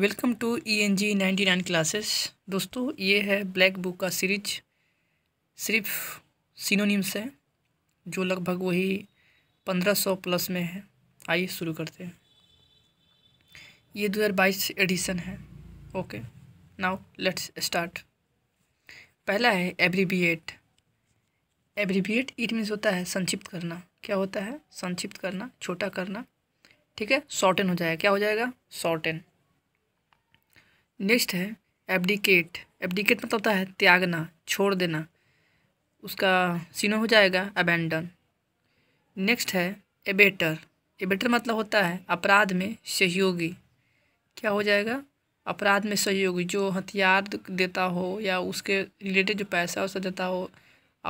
Welcome to E N G ninety nine classes दोस्तों ये है ब्लैक बुक का सीरीज सिर्फ सिनोनिम्स है जो लगभग वही पंद्रह सौ प्लस में है आइए शुरू करते हैं ये दो हज़ार बाईस एडिशन है ओके नाउ लेट्स स्टार्ट पहला है एब्रीबिएट एब्रीबिएट इट मीन्स होता है संक्षिप्त करना क्या होता है संक्षिप्त करना छोटा करना ठीक है शॉर्टन हो जाएगा क्या हो जाएगा शॉर्टन नेक्स्ट है एबडिकेट एबडिकेट मतलब होता है त्यागना छोड़ देना उसका सीनो हो जाएगा अबेंडन नेक्स्ट है एबेटर एबेटर मतलब होता है अपराध में सहयोगी क्या हो जाएगा अपराध में सहयोगी जो हथियार देता हो या उसके रिलेटेड जो पैसा उसे देता हो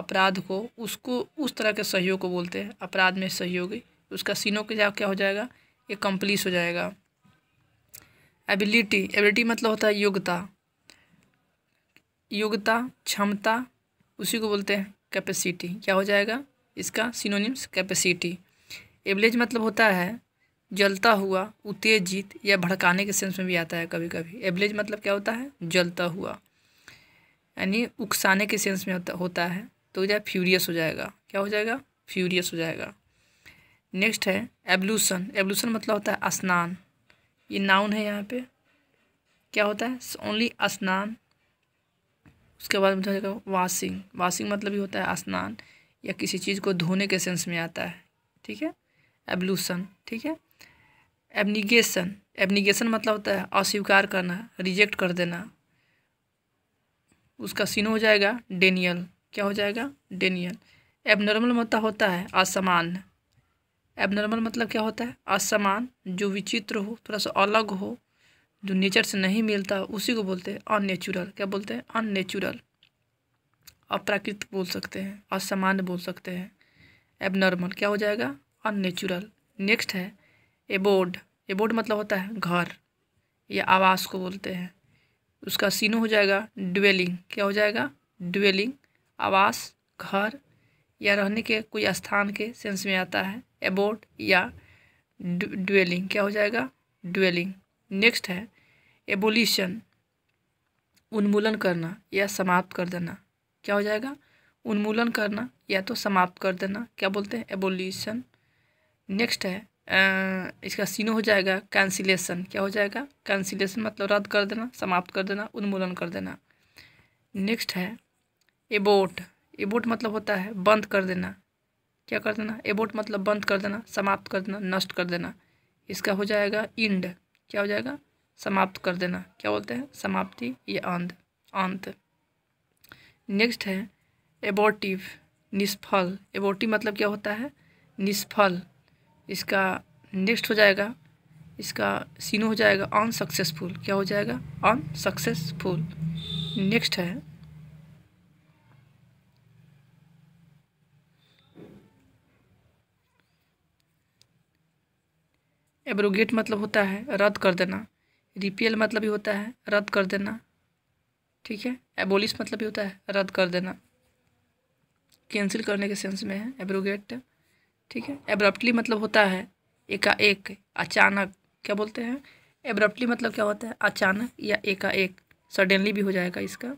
अपराध को उसको उस तरह के सहयोग को बोलते हैं अपराध में सहयोगी उसका सीनों के जा क्या हो जाएगा ये कम्प्लीस हो जाएगा एबिलिटी एबिलिटी मतलब होता है योग्यता योग्यता क्षमता उसी को बोलते हैं कैपेसिटी क्या हो जाएगा इसका सिनोनिम्स कैपेसिटी एवलेज मतलब होता है जलता हुआ उत्तेजित या भड़काने के सेंस में भी आता है कभी कभी एवलेज मतलब क्या होता है जलता हुआ यानी उकसाने के सेंस में होता होता है तो जाए फ्यूरियस हो जाएगा क्या हो जाएगा फ्यूरियस हो जाएगा नेक्स्ट है एब्लूसन एब्लूसन मतलब होता है स्नान ये नाउन है यहाँ पे क्या होता है ओनली स्नान उसके बाद में जाएगा वाशिंग वाशिंग मतलब ही होता है स्नान या किसी चीज़ को धोने के सेंस में आता है ठीक है एब्लूसन ठीक है एबनिगेशन एबनिगेशन मतलब होता है अस्वीकार करना रिजेक्ट कर देना उसका सीन हो जाएगा डेनियल क्या हो जाएगा डेनियल एबनॉर्मल मतलब होता है असामान्य एबनॉर्मल मतलब क्या होता है असमान जो विचित्र हो थोड़ा सा अलग हो जो नेचर से नहीं मिलता उसी को बोलते हैं अननेचुरल क्या बोलते हैं अननेचुरल अप्राकृतिक बोल सकते हैं असामान्य बोल सकते हैं एबनॉर्मल क्या हो जाएगा अननेचुरल नेक्स्ट है एबोर्ड एबोर्ड मतलब होता है घर या आवास को बोलते हैं उसका सीनो हो जाएगा ड्वेलिंग क्या हो जाएगा ड्वेलिंग आवास घर या रहने के कोई स्थान के सेंस में आता है अबाउट या ड्वेलिंग क्या हो जाएगा ड्वेलिंग नेक्स्ट है एबोलिशन उन्मूलन करना या समाप्त कर देना क्या हो जाएगा उन्मूलन करना या तो समाप्त कर देना क्या बोलते हैं एबोलिशन नेक्स्ट है इसका सीनो हो जाएगा कैंसिलेशन क्या हो जाएगा कैंसिलेशन मतलब रद्द कर देना समाप्त कर देना उन्मूलन कर देना नेक्स्ट है एबोट एबोट मतलब होता है बंद कर देना क्या कर देना एबोट मतलब बंद कर देना समाप्त कर देना नष्ट कर देना इसका हो जाएगा इंड क्या हो जाएगा समाप्त कर देना क्या बोलते हैं समाप्ति या अंत अंत नेक्स्ट है एबोटिव निष्फल एबोटिव मतलब क्या होता है निष्फल इसका नेक्स्ट हो जाएगा इसका सीनो हो जाएगा अनसक्सेसफुल क्या हो जाएगा अनसक्सेसफुल नेक्स्ट है एब्रोगेट मतलब होता है रद्द कर देना रिपेल मतलब भी होता है रद्द कर देना ठीक है एबोलिस मतलब भी होता है रद्द कर देना कैंसिल करने के सेंस में है एब्रोगेट ठीक है एब्रप्टली मतलब होता है एकाएक अचानक क्या बोलते हैं एब्रप्टली मतलब क्या होता है अचानक या एकाएक सडनली भी हो जाएगा इसका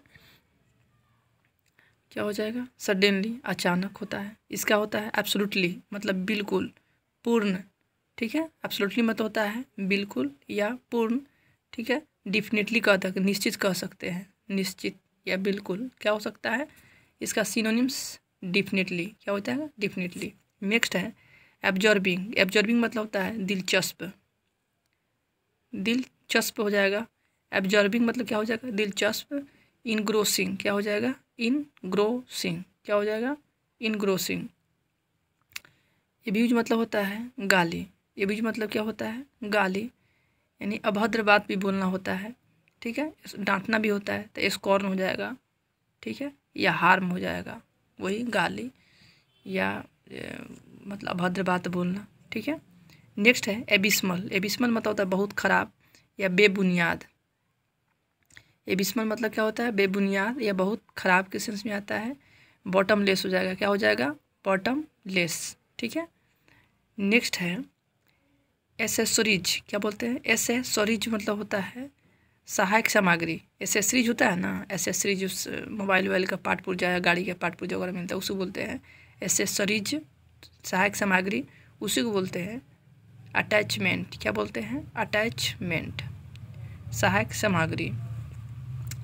क्या हो जाएगा सडनली अचानक होता है इसका होता है एब्सोल्युटली मतलब बिल्कुल पूर्ण ठीक है एब्सोल्युटली मत होता है बिल्कुल या पूर्ण ठीक है डिफिनेटली कह तक निश्चित कह सकते हैं निश्चित या बिल्कुल क्या हो सकता है इसका सिनोनिम्स डिफिनेटली क्या होता है डिफिनेटली नेक्स्ट है एब्जॉर्बिंग एब्जॉर्बिंग मतलब होता है दिलचस्प दिलचस्प हो जाएगा एब्जॉर्बिंग मतलब क्या हो जाएगा दिलचस्प इनग्रोसिंग क्या हो जाएगा इन ग्रोसिंग क्या हो जाएगा इनग्रोसिंग एब्यूज मतलब होता है गाली ये भी मतलब क्या होता है गाली यानी अभद्र बात भी बोलना होता है ठीक है डांटना भी होता है तो स्कॉर्न हो जाएगा ठीक है या हार्म हो जाएगा वही गाली या मतलब अभद्र बात बोलना ठीक है नेक्स्ट है एबिस्मल एबिस्मल मतलब होता है बहुत ख़राब या बेबुनियाद एबिस्मल मतलब क्या होता है बेबुनियाद या बहुत ख़राब के सेंस में आता है बॉटम लेस हो जाएगा क्या हो जाएगा बॉटम लेस ठीक है नेक्स्ट है एसेसरीज क्या बोलते हैं एसेसरीज मतलब होता है सहायक सामग्री एसेसरीज होता है ना एसेसरीज उस मोबाइल वोबाइल का पार्ट पुर्जा या गाड़ी का पार्ट पुर्जा वगैरह मिलता है उसको बोलते हैं एसेसरीज सहायक सामग्री उसी को बोलते हैं अटैचमेंट क्या बोलते हैं अटैचमेंट सहायक सामग्री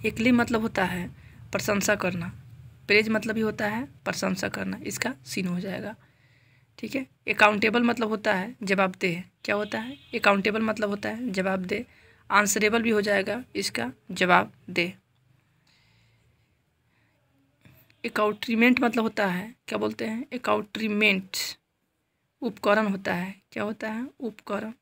एकली मतलब होता है प्रशंसा करना प्रेज मतलब ही होता है प्रशंसा करना इसका सीन हो जाएगा ठीक है अकाउंटेबल मतलब होता है जवाब दे क्या होता है अकाउंटेबल मतलब होता है जवाब दे आंसरेबल भी हो जाएगा इसका जवाब दे अकाउट्रीमेंट मतलब होता है क्या बोलते हैं अकाउट्रीमेंट उपकरण होता है क्या होता है उपकरण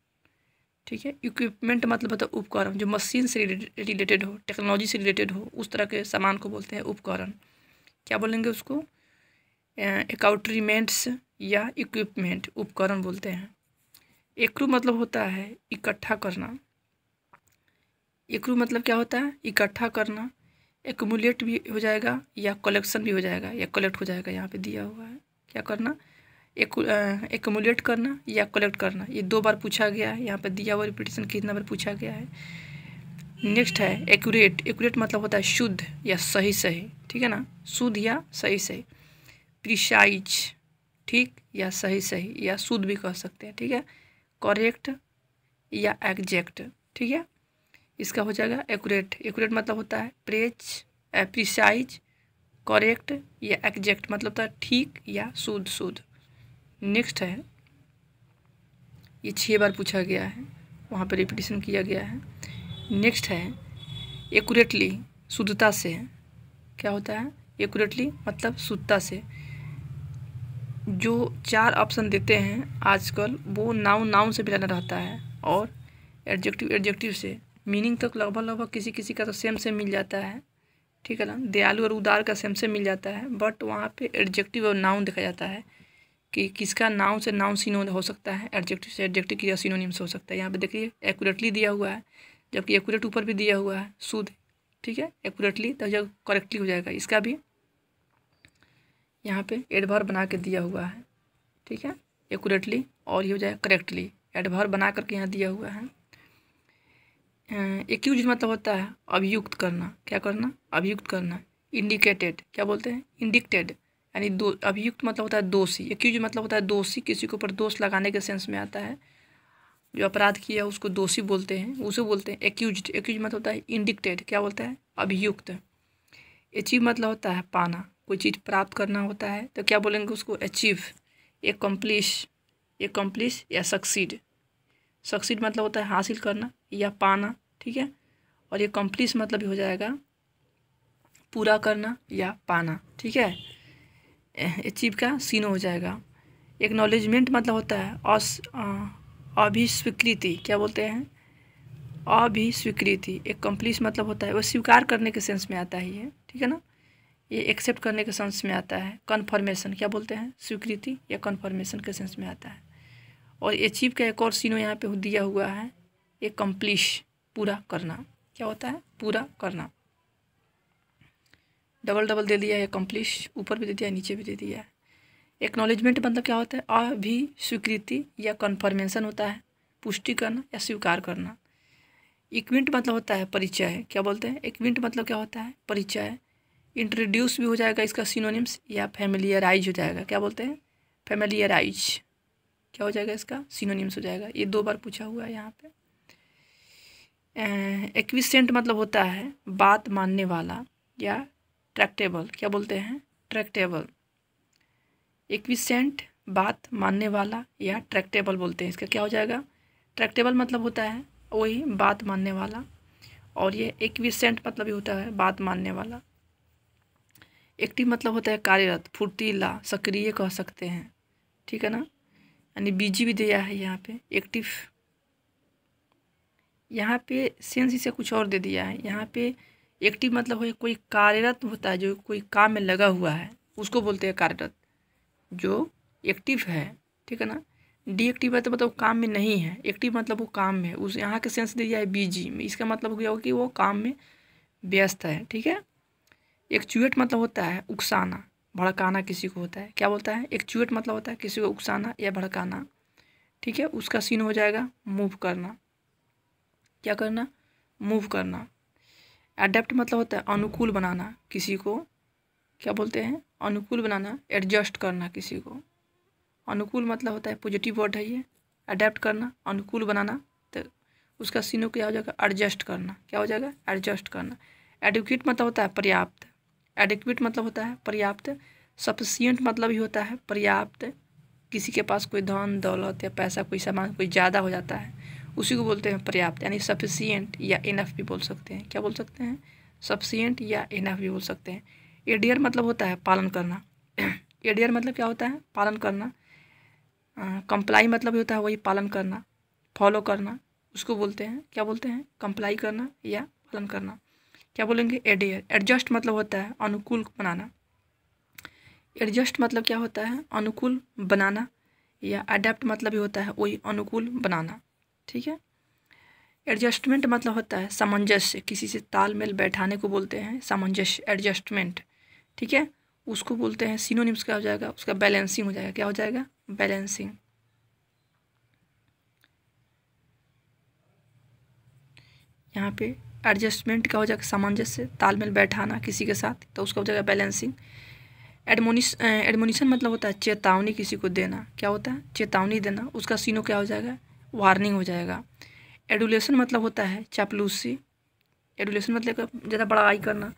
ठीक है इक्विपमेंट मतलब होता है उपकरण जो मशीन से रिलेटेड हो टेक्नोलॉजी से रिलेटेड हो उस तरह के सामान को बोलते हैं उपकरण क्या बोलेंगे उसको एकाउट्रीमेंट्स या इक्विपमेंट उपकरण बोलते हैं एकरू मतलब होता है इकट्ठा करना एकरू मतलब क्या होता है इकट्ठा करना एकमुलेट भी हो जाएगा या कलेक्शन भी हो जाएगा या कलेक्ट हो जाएगा यहाँ पे दिया हुआ है क्या करना एक एकमुलेट करना या कलेक्ट करना ये दो बार पूछा गया है यहाँ पे दिया हुआ रिपीटेशन कितना बार पूछा गया है नेक्स्ट है एक्यूरेट एक्यूरेट मतलब होता है शुद्ध या सही सही ठीक है ना शुद्ध या सही सही प्रिसाइज ठीक या सही सही या शुद्ध भी कह सकते हैं ठीक है करेक्ट या एग्जैक्ट ठीक है इसका हो जाएगा एकूरेट एकूरेट मतलब होता है प्रेज एप्रिसाइज करेक्ट या एग्जैक्ट मतलब होता है ठीक या शुद्ध शुद्ध नेक्स्ट है ये छः बार पूछा गया है वहाँ पर रिपीटेशन किया गया है नेक्स्ट है एक्यूरेटली शुद्धता से क्या होता है एकूरेटली मतलब शुद्धता से जो चार ऑप्शन देते हैं आजकल वो नाउन नाउन से मिलाना रहता है और एडजेक्टिव एडजेक्टिव से मीनिंग तक लगभग लगभग किसी किसी का तो सेम सेम मिल जाता है ठीक है ना दयालु और उदार का सेम सेम मिल जाता है बट वहाँ पे एडजेक्टिव और नाउन देखा जाता है कि किसका नाउन से नाउन सीनो हो सकता है एडजेक्टिव से एडजेक्टिव की से हो सकता है यहाँ पर देखिए एकूरेटली दिया हुआ है जबकि एकूरेट ऊपर भी दिया हुआ है शुद्ध ठीक है एकूरेटली तो जब करेक्टली हो जाएगा इसका भी यहाँ पे एडभार बना के दिया हुआ है ठीक है एकूरेटली और ये हो जाए करेक्टली एडभार बना करके यहाँ दिया हुआ है एक्यूज मतलब होता है अभियुक्त करना क्या करना अभियुक्त करना इंडिकेटेड क्या बोलते हैं इंडिक्टेड यानी दो अभियुक्त मतलब होता है दोषी एक्यूज मतलब होता है दोषी किसी के ऊपर दोष लगाने के सेंस में आता है जो अपराध किया है उसको दोषी बोलते हैं उसे बोलते हैं एक्यूज एक्यूज मतलब होता है इंडिकेटेड क्या बोलता है अभियुक्त अचीव मतलब होता है पाना कोई चीज़ प्राप्त करना होता है तो क्या बोलेंगे उसको अचीव ए कम्प्लिश ए कम्प्लिश या सक्सीड सक्सीड मतलब होता है हासिल करना या पाना ठीक है और ये कम्प्लिश मतलब हो जाएगा पूरा करना या पाना ठीक है अचीव का सीन हो जाएगा एक्नॉलेजमेंट मतलब होता है अभिस्वीकृति क्या बोलते हैं अभिस्वीकृति एक कम्प्लीस मतलब होता है वो स्वीकार करने के सेंस में आता ही है ठीक है ना ये एक्सेप्ट करने के सेंस में आता है कन्फर्मेशन क्या बोलते हैं स्वीकृति या कन्फर्मेशन के सेंस में आता है और अचीव का एक और सीनो यहाँ पे दिया हुआ है ये कम्प्लीश पूरा करना क्या होता है पूरा करना डबल डबल दे दिया है कम्प्लीश ऊपर भी दे दिया है नीचे भी दे दिया है एक्नॉलेजमेंट मतलब क्या होता है अभी भी स्वीकृति या कन्फर्मेशन होता है पुष्टि करना या स्वीकार करना इक्विंट मतलब होता है परिचय क्या बोलते हैं इक्विंट मतलब क्या होता है परिचय इंट्रोड्यूस भी हो जाएगा इसका सिनोनिम्स या फैमिलियराइज हो जाएगा क्या बोलते हैं फैमिलियराइज क्या हो जाएगा इसका सिनोनिम्स हो जाएगा ये दो बार पूछा हुआ है यहाँ पे एक्विसेंट मतलब होता है बात मानने वाला या ट्रैक्टेबल क्या बोलते हैं ट्रैक्टेबल एक्विसेंट बात मानने वाला या ट्रैक्टेबल बोलते हैं इसका क्या हो जाएगा ट्रैक्टेबल मतलब होता है वही बात मानने वाला और ये एक्विसेंट मतलब भी होता है बात मानने वाला एक्टिव मतलब होता है कार्यरत फुर्तीला सक्रिय कह सकते हैं ठीक है ना यानी बिजी भी दिया है यहाँ पे एक्टिव यहाँ पे सेंस इसे कुछ और दे दिया है यहाँ पे एक्टिव मतलब है कोई कार्यरत होता है जो कोई काम में लगा हुआ है उसको बोलते हैं कार्यरत जो एक्टिव है ठीक है ना डीएक्टिव है तो मतलब काम में नहीं है एक्टिव मतलब वो काम में है उस यहाँ के सेंस दे दिया है बीजी में इसका मतलब क्या हो कि वो काम में व्यस्त है ठीक है एक्चुएट मतलब होता है उकसाना भड़काना किसी को होता है क्या बोलता है एक्चुएट मतलब होता है किसी को उकसाना या भड़काना ठीक है उसका सीन हो जाएगा मूव करना क्या करना मूव करना एडेप्ट मतलब होता है अनुकूल बनाना किसी को क्या बोलते हैं अनुकूल बनाना एडजस्ट करना किसी को अनुकूल मतलब होता है पॉजिटिव वर्ड है ये अडेप्ट करना अनुकूल बनाना तो उसका सीनों क्या हो जाएगा एडजस्ट करना क्या हो जाएगा एडजस्ट करना एडुकेट मतलब होता है पर्याप्त एडिक्विट मतलब होता है पर्याप्त सफिशियंट मतलब ही होता है पर्याप्त किसी के पास कोई धन दौलत या पैसा कोई सामान कोई ज़्यादा हो जाता है उसी को बोलते हैं पर्याप्त यानी सफिशियंट या इनफ भी बोल सकते हैं क्या बोल सकते हैं सफिशियंट या इनफ भी बोल सकते हैं एडियर मतलब होता है पालन करना एडियर मतलब क्या होता है पालन करना कंप्लाई मतलब होता है वही पालन करना फॉलो करना उसको बोलते हैं क्या बोलते हैं कंप्लाई करना या पालन करना क्या बोलेंगे एडियर एडजस्ट मतलब होता है अनुकूल बनाना एडजस्ट मतलब क्या होता है अनुकूल बनाना या अडेप्ट मतलब ही होता है वही अनुकूल बनाना ठीक है एडजस्टमेंट मतलब होता है सामंजस्य किसी से तालमेल बैठाने को बोलते हैं सामंजस्य एडजस्टमेंट ठीक है उसको बोलते हैं सीनोनिम्स क्या हो जाएगा उसका बैलेंसिंग हो जाएगा क्या हो जाएगा बैलेंसिंग यहाँ पे एडजस्टमेंट का हो जाएगा सामंजस्य तालमेल बैठाना किसी के साथ तो उसका हो जाएगा बैलेंसिंग एडमोनिश एडमोनिशन मतलब होता है चेतावनी किसी को देना क्या होता है चेतावनी देना उसका सीनो क्या हो जाएगा वार्निंग हो जाएगा एडुलेशन मतलब होता है चापलूसी एडुलेशन मतलब ज़्यादा बड़ाई करना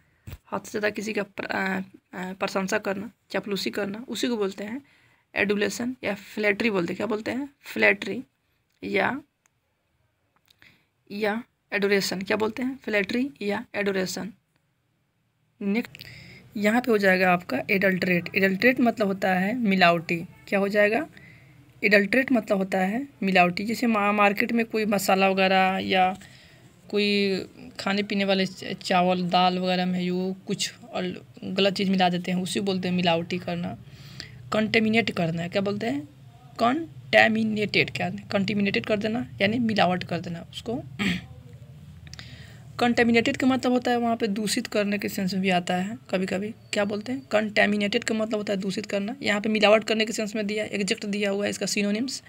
हाथ से ज़्यादा किसी का प्रशंसा करना चापलूसी करना उसी को बोलते हैं एडुलेशन या फ्लैटरी बोलते क्या बोलते हैं फ्लैटरी या या एडोरेशन क्या बोलते हैं फ्लैटरी या एडोरेशन नेक्स्ट यहाँ पे हो जाएगा आपका एडल्ट्रेट एडल्ट्रेट मतलब होता है मिलावटी क्या हो जाएगा एडल्ट्रेट मतलब होता है मिलावटी जैसे मार्केट में कोई मसाला वगैरह या कोई खाने पीने वाले चावल दाल वगैरह में यू कुछ और गलत चीज़ मिला देते हैं उसी बोलते हैं मिलावटी करना कंटेमिनेट करना क्या बोलते हैं कंटेमिनेटेड क्या कंटेमिनेटेड कर देना यानी मिलावट कर देना उसको कंटेमिनेटेड का मतलब होता है वहाँ पे दूषित करने के सेंस में भी आता है कभी कभी क्या बोलते हैं कंटेमिनेटेड का मतलब होता है दूषित करना यहाँ पे मिलावट करने के सेंस में दिया एग्जेक्ट दिया हुआ है इसका सिनोनिम्स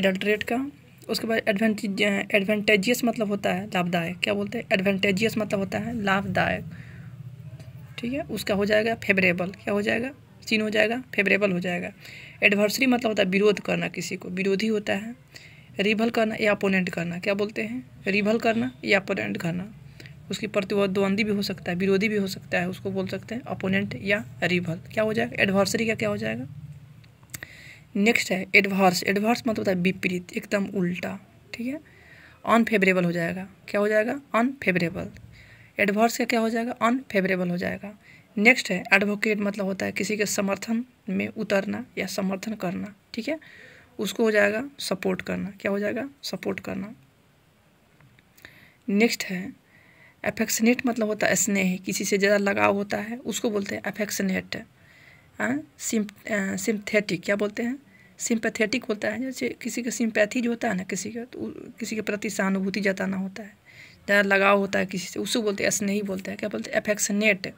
एडल्ट्रेट का उसके बाद एडवेंटेज एडवेंटेजियस मतलब होता है लाभदायक क्या बोलते हैं एडवेंटेजियस मतलब होता है लाभदायक ठीक है उसका हो जाएगा फेवरेबल क्या हो जाएगा सीन हो जाएगा फेवरेबल हो जाएगा एडवर्सरी मतलब होता है विरोध करना किसी को विरोधी होता है रिभल करना या अपोनेंट करना क्या बोलते हैं रिभल करना या अपोनेंट करना उसकी प्रतिद्वंदी भी हो सकता है विरोधी भी हो सकता है उसको बोल सकते हैं अपोनेंट या रिभल क्या हो जाएगा एडवर्सरी का क्या हो जाएगा नेक्स्ट है एडवर्स एडवर्स मतलब होता है विपरीत एकदम उल्टा ठीक है अनफेवरेबल हो जाएगा क्या हो जाएगा अनफेवरेबल एडवर्स का क्या हो जाएगा अनफेवरेबल हो जाएगा नेक्स्ट है एडवोकेट मतलब होता है किसी के समर्थन में उतरना या समर्थन करना ठीक है उसको हो जाएगा सपोर्ट करना क्या हो जाएगा सपोर्ट करना नेक्स्ट है अफेक्शनेट मतलब होता है स्नेह किसी से ज़्यादा लगाव होता है उसको बोलते हैं हाँ? अफेक्शनेट सिम क्या बोलते हैं सिंपैथेटिक होता है जैसे किसी का सिंपैथी जो होता है ना किसी का तो किसी के प्रति सहानुभूति जताना होता है ज़्यादा लगाव होता है किसी से उसको बोलते हैं स्नेही बोलते हैं क्या बोलते हैं अफेक्शनेट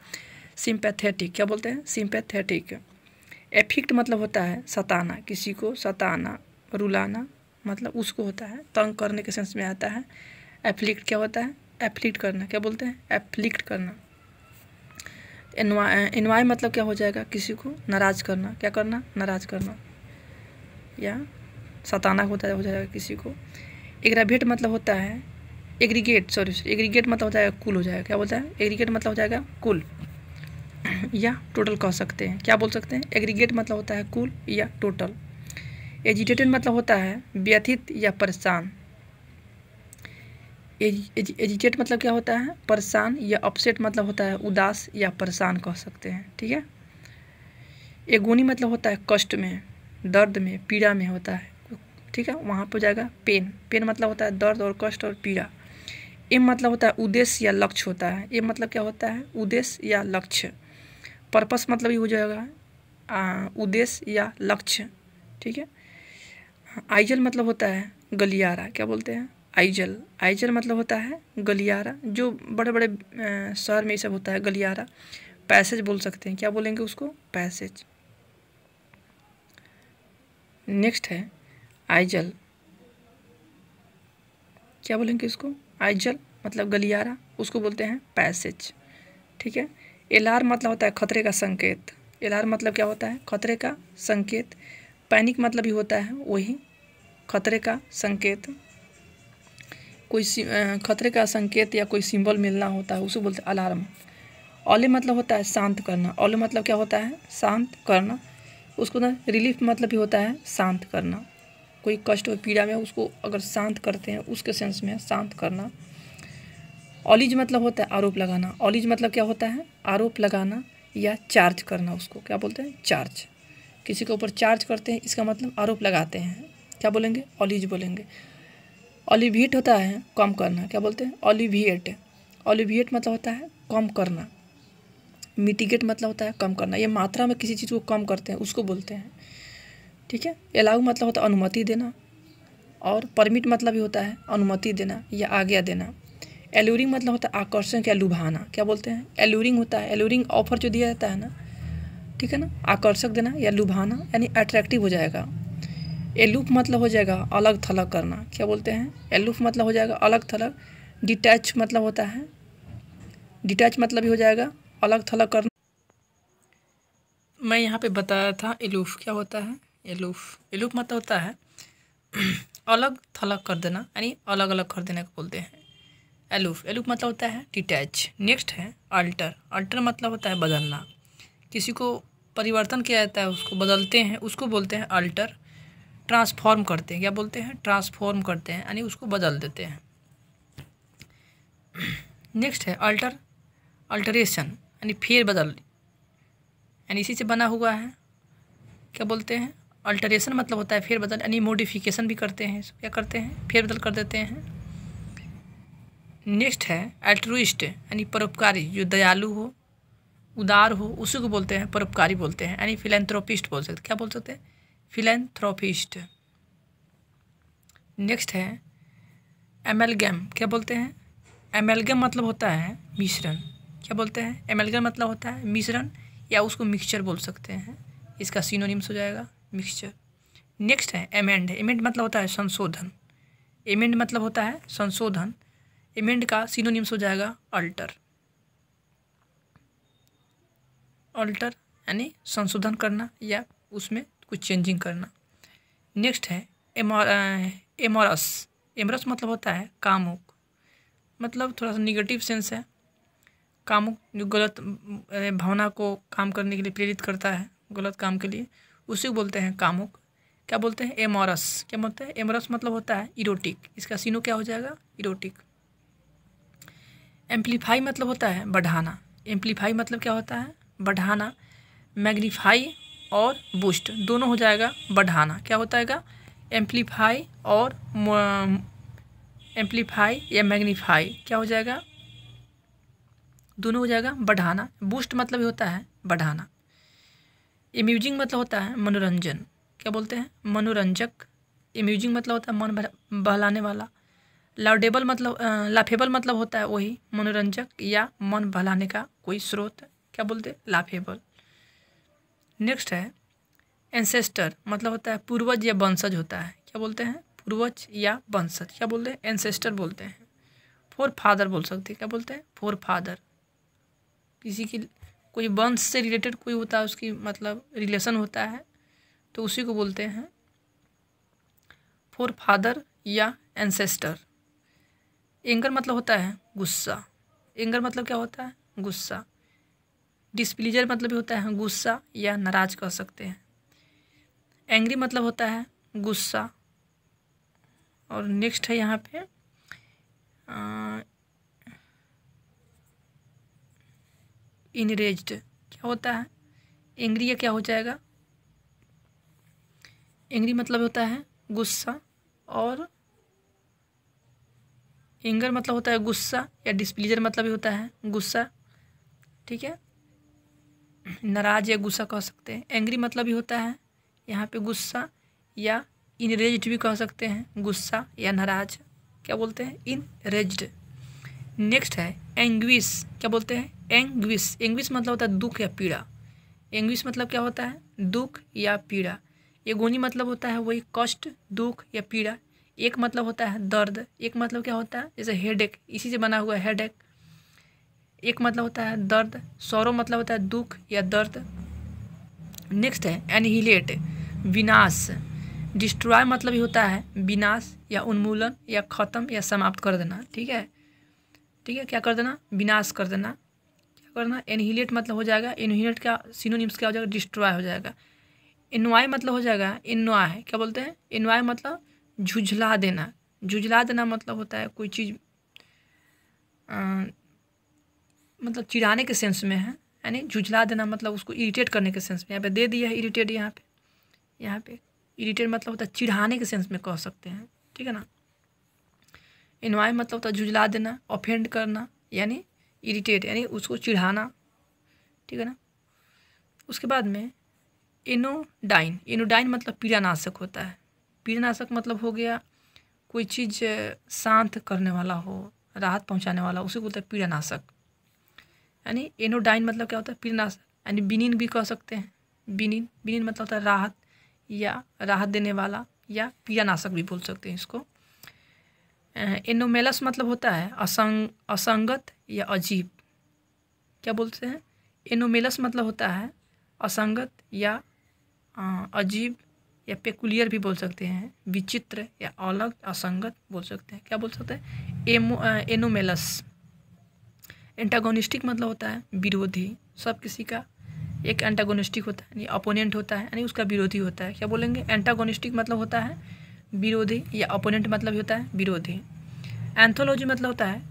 सिंपैथेटिक क्या बोलते हैं सिंपैथेटिक एफिक्ट मतलब होता है सताना किसी को सताना रुलाना मतलब उसको होता है तंग करने के सेंस में आता है एफ्लिक्ट क्या होता है एफ्लिक्ट करना क्या बोलते हैं एफ्लिक्ट करना इनवाय मतलब क्या हो जाएगा किसी को नाराज़ करना क्या करना नाराज़ करना या सताना होता हो जाएगा किसी को एग्रावेट मतलब होता है एग्रीगेट सॉरी एग्रीगेट मतलब हो जाएगा कुल हो जाएगा क्या बोलता है एग्रीगेट मतलब हो जाएगा कुल या टोटल कह सकते हैं क्या बोल सकते हैं एग्रीगेट मतलब होता है कुल या टोटल एजिटेटेड मतलब होता है व्यथित या परेशान एजिटेट मतलब क्या होता है परेशान या अपसेट मतलब होता है उदास या परेशान कह सकते हैं ठीक है एगोनी मतलब होता है कष्ट में दर्द में पीड़ा में होता है ठीक है वहाँ पर जाएगा पेन पेन मतलब होता है दर्द और कष्ट और पीड़ा एम मतलब होता है उद्देश्य या लक्ष्य होता है एम मतलब क्या होता है उद्देश्य या लक्ष्य पर्पस मतलब ये हो जाएगा उद्देश्य या लक्ष्य ठीक है आइजल मतलब होता है गलियारा क्या बोलते हैं आइजल आइजल मतलब होता है गलियारा जो बड़े बड़े शहर में ये सब होता है गलियारा पैसेज बोल सकते हैं क्या बोलेंगे उसको पैसेज नेक्स्ट है आइजल क्या बोलेंगे इसको आइजल मतलब गलियारा उसको बोलते हैं पैसेज ठीक है एलार मतलब होता है खतरे का संकेत एलार मतलब क्या होता है खतरे का संकेत पैनिक मतलब भी होता है वही खतरे का संकेत कोई खतरे का संकेत या कोई सिंबल मिलना होता है उसे बोलते हैं अलार्म ओले मतलब होता है शांत करना ओले मतलब क्या होता है शांत करना उसको ना रिलीफ मतलब भी होता है शांत करना कोई कष्ट और पीड़ा में उसको अगर शांत करते हैं उसके सेंस में शांत करना ऑलिज मतलब होता है आरोप लगाना ऑलिज मतलब क्या होता है आरोप लगाना या चार्ज करना उसको क्या बोलते हैं चार्ज किसी के ऊपर चार्ज करते हैं इसका मतलब आरोप लगाते हैं क्या बोलेंगे ऑलिज बोलेंगे ऑलिविएट होता है कम करना क्या बोलते हैं ऑलिविएट ऑलिविएट मतलब होता है कम करना मिटिगेट मतलब होता है कम करना ये मात्रा में किसी चीज़ को कम करते हैं उसको बोलते हैं ठीक है अलाउ मतलब होता है अनुमति देना और परमिट मतलब भी होता है अनुमति देना या आज्ञा देना एल्यूरिंग मतलब होता है आकर्षण क्या लुभाना क्या बोलते हैं एल्यूरिंग होता है एलूरिंग ऑफर जो दिया जाता है ना ठीक है ना आकर्षक देना या लुभाना यानी अट्रैक्टिव हो जाएगा एलूप मतलब हो जाएगा अलग थलग करना क्या बोलते हैं एलूफ मतलब हो जाएगा अलग थलग डिटैच मतलब होता है डिटैच मतलब भी हो जाएगा अलग थलग करना मैं यहाँ पे बताया था एलूफ क्या होता है एलूफ एलूफ मतलब होता है अलग थलग कर देना यानी अलग अलग कर देने को बोलते हैं एलूफ एलूफ मतलब होता है डिटैच नेक्स्ट है अल्टर अल्टर मतलब होता है बदलना किसी को परिवर्तन किया जाता है उसको बदलते हैं उसको बोलते हैं अल्टर ट्रांसफॉर्म करते हैं क्या बोलते हैं ट्रांसफॉर्म करते हैं यानी उसको बदल देते हैं नेक्स्ट है अल्टर अल्टरेशन यानी फेर बदल यानी इसी से बना हुआ है क्या बोलते हैं अल्टरेशन मतलब होता है फेर बदल यानी मोडिफिकेशन भी करते हैं क्या करते हैं फेर बदल कर देते हैं नेक्स्ट है एल्ट्रुइस्ट यानी परोपकारी जो दयालु हो उदार हो उसी को बोलते हैं परोपकारी बोलते हैं यानी फिलेंथ्रोपिस्ट बोल सकते क्या बोल सकते हैं फिलेंथ्रोपिस्ट नेक्स्ट है एमएलगेम क्या बोलते हैं एमएलगेम मतलब होता है मिश्रण क्या बोलते हैं एमएलगेम मतलब होता है मिश्रण या उसको मिक्सचर बोल सकते हैं इसका सीनोनिम्स हो जाएगा मिक्सचर नेक्स्ट है एमेंड एमेंड मतलब होता है संशोधन एमेंड मतलब होता है संशोधन इमेंट का सिनोनिम्स हो जाएगा अल्टर अल्टर यानी संशोधन करना या उसमें कुछ चेंजिंग करना नेक्स्ट है एमोर एमोरस एमरस मतलब होता है कामुक मतलब थोड़ा सा निगेटिव सेंस है कामुक जो गलत भावना को काम करने के लिए प्रेरित करता है गलत काम के लिए उसी को बोलते हैं कामुक क्या बोलते हैं एमोरस क्या बोलते हैं एमरस मतलब होता है इरोटिक इसका सीनो क्या हो जाएगा इरोटिक एम्पलीफाई मतलब होता है बढ़ाना एम्पलीफाई मतलब क्या होता है बढ़ाना मैग्नीफाई और बूस्ट दोनों हो जाएगा बढ़ाना क्या होता है एम्पलीफाई और एम्पलीफाई या मैग्नीफाई क्या हो जाएगा दोनों हो जाएगा बढ़ाना बूस्ट मतलब होता है बढ़ाना एम्यूजिंग मतलब होता है मनोरंजन क्या बोलते हैं मनोरंजक एम्यूजिंग मतलब होता है मन बहलाने वाला लाउडेबल मतलब लाफेबल मतलब होता है वही मनोरंजक या मन बहलाने का कोई स्रोत क्या बोलते लाफेबल नेक्स्ट है एंसेस्टर मतलब होता है पूर्वज या वंशज होता है क्या बोलते हैं पूर्वज या वंशज क्या बोलते हैं एंसेस्टर बोलते हैं फोर फादर बोल सकते हैं क्या बोलते हैं फोर फादर किसी की कोई वंश से रिलेटेड कोई होता है उसकी मतलब रिलेशन होता है तो उसी को बोलते हैं फोर फादर या एंसेस्टर एंगर मतलब होता है गुस्सा एंगर मतलब क्या होता है गुस्सा डिस्प्लीजर मतलब होता है गुस्सा या नाराज कह सकते हैं एंग्री मतलब होता है गुस्सा और नेक्स्ट है यहाँ पे इनरेज्ड क्या होता है एंग्री या क्या हो जाएगा एंग्री मतलब होता है गुस्सा और एंगर मतलब होता है गुस्सा या डिस्प्लीजर मतलब भी होता है गुस्सा ठीक है नाराज या गुस्सा कह सकते हैं एंग्री मतलब भी होता है यहाँ पे गुस्सा या इनरेज्ड भी कह सकते हैं गुस्सा या नाराज क्या बोलते हैं इनरेज्ड नेक्स्ट है एंग्विस क्या बोलते हैं एंग्विस एंग्विस मतलब होता है दुख या पीड़ा एंग्विस मतलब क्या होता है दुख या पीड़ा ये गोनी मतलब होता है वही कष्ट दुख या पीड़ा एक मतलब होता है दर्द एक मतलब क्या होता है जैसे एक इसी से बना हुआ हेड एक मतलब होता है दर्द सौरव मतलब होता है दुख या दर्द नेक्स्ट है एनहिलेट विनाश डिस्ट्रॉय मतलब ही होता है विनाश या उन्मूलन या ख़त्म या समाप्त कर देना ठीक है ठीक है क्या कर देना विनाश कर देना क्या करना एनहिलेट मतलब हो जाएगा एनहिलेट का सिनोनिम्स क्या हो जाएगा डिस्ट्रॉय हो जाएगा इनवाय मतलब हो जाएगा इनवाय क्या बोलते हैं इनवाय मतलब झुझला देना झुझला देना मतलब होता है कोई चीज़ मतलब चिढ़ाने के सेंस में है यानी झुझला देना मतलब उसको इरिटेट करने के सेंस में यहाँ पे दे दिया है इरिटेट यहाँ पे यहाँ पे इरिटेट मतलब होता है चिढ़ाने के सेंस में कह सकते हैं ठीक है ना इनवाय मतलब होता है झुझला देना ऑफेंड करना यानी इरिटेट यानी उसको चिढ़ाना ठीक है ना उसके बाद में इनोडाइन इनोडाइन मतलब पीड़ानाशक होता है पीड़नाशक मतलब हो गया कोई चीज़ शांत करने वाला हो राहत पहुंचाने वाला उसे बोलते हैं पीड़ानाशक यानी एनोडाइन मतलब क्या होता है पीड़नाशक यानी बिनिन भी कह सकते हैं बिनिन बिनिन मतलब होता है राहत या राहत देने वाला या पीड़ानाशक भी बोल सकते हैं इसको एनोमेलस मतलब होता है असंग असंगत या अजीब क्या बोलते हैं एनोमेलस मतलब होता है असंगत या अजीब या पेकुलियर भी बोल सकते हैं विचित्र या अलग असंगत बोल सकते हैं क्या बोल सकते हैं एमो एनोमेलस एंटागोनिस्टिक मतलब होता है विरोधी सब किसी का एक एंटागोनिस्टिक होता है यानी अपोनेंट होता है यानी उसका विरोधी होता है क्या बोलेंगे एंटागोनिस्टिक मतलब होता है विरोधी या अपोनेंट मतलब होता है विरोधी एंथोलॉजी मतलब होता है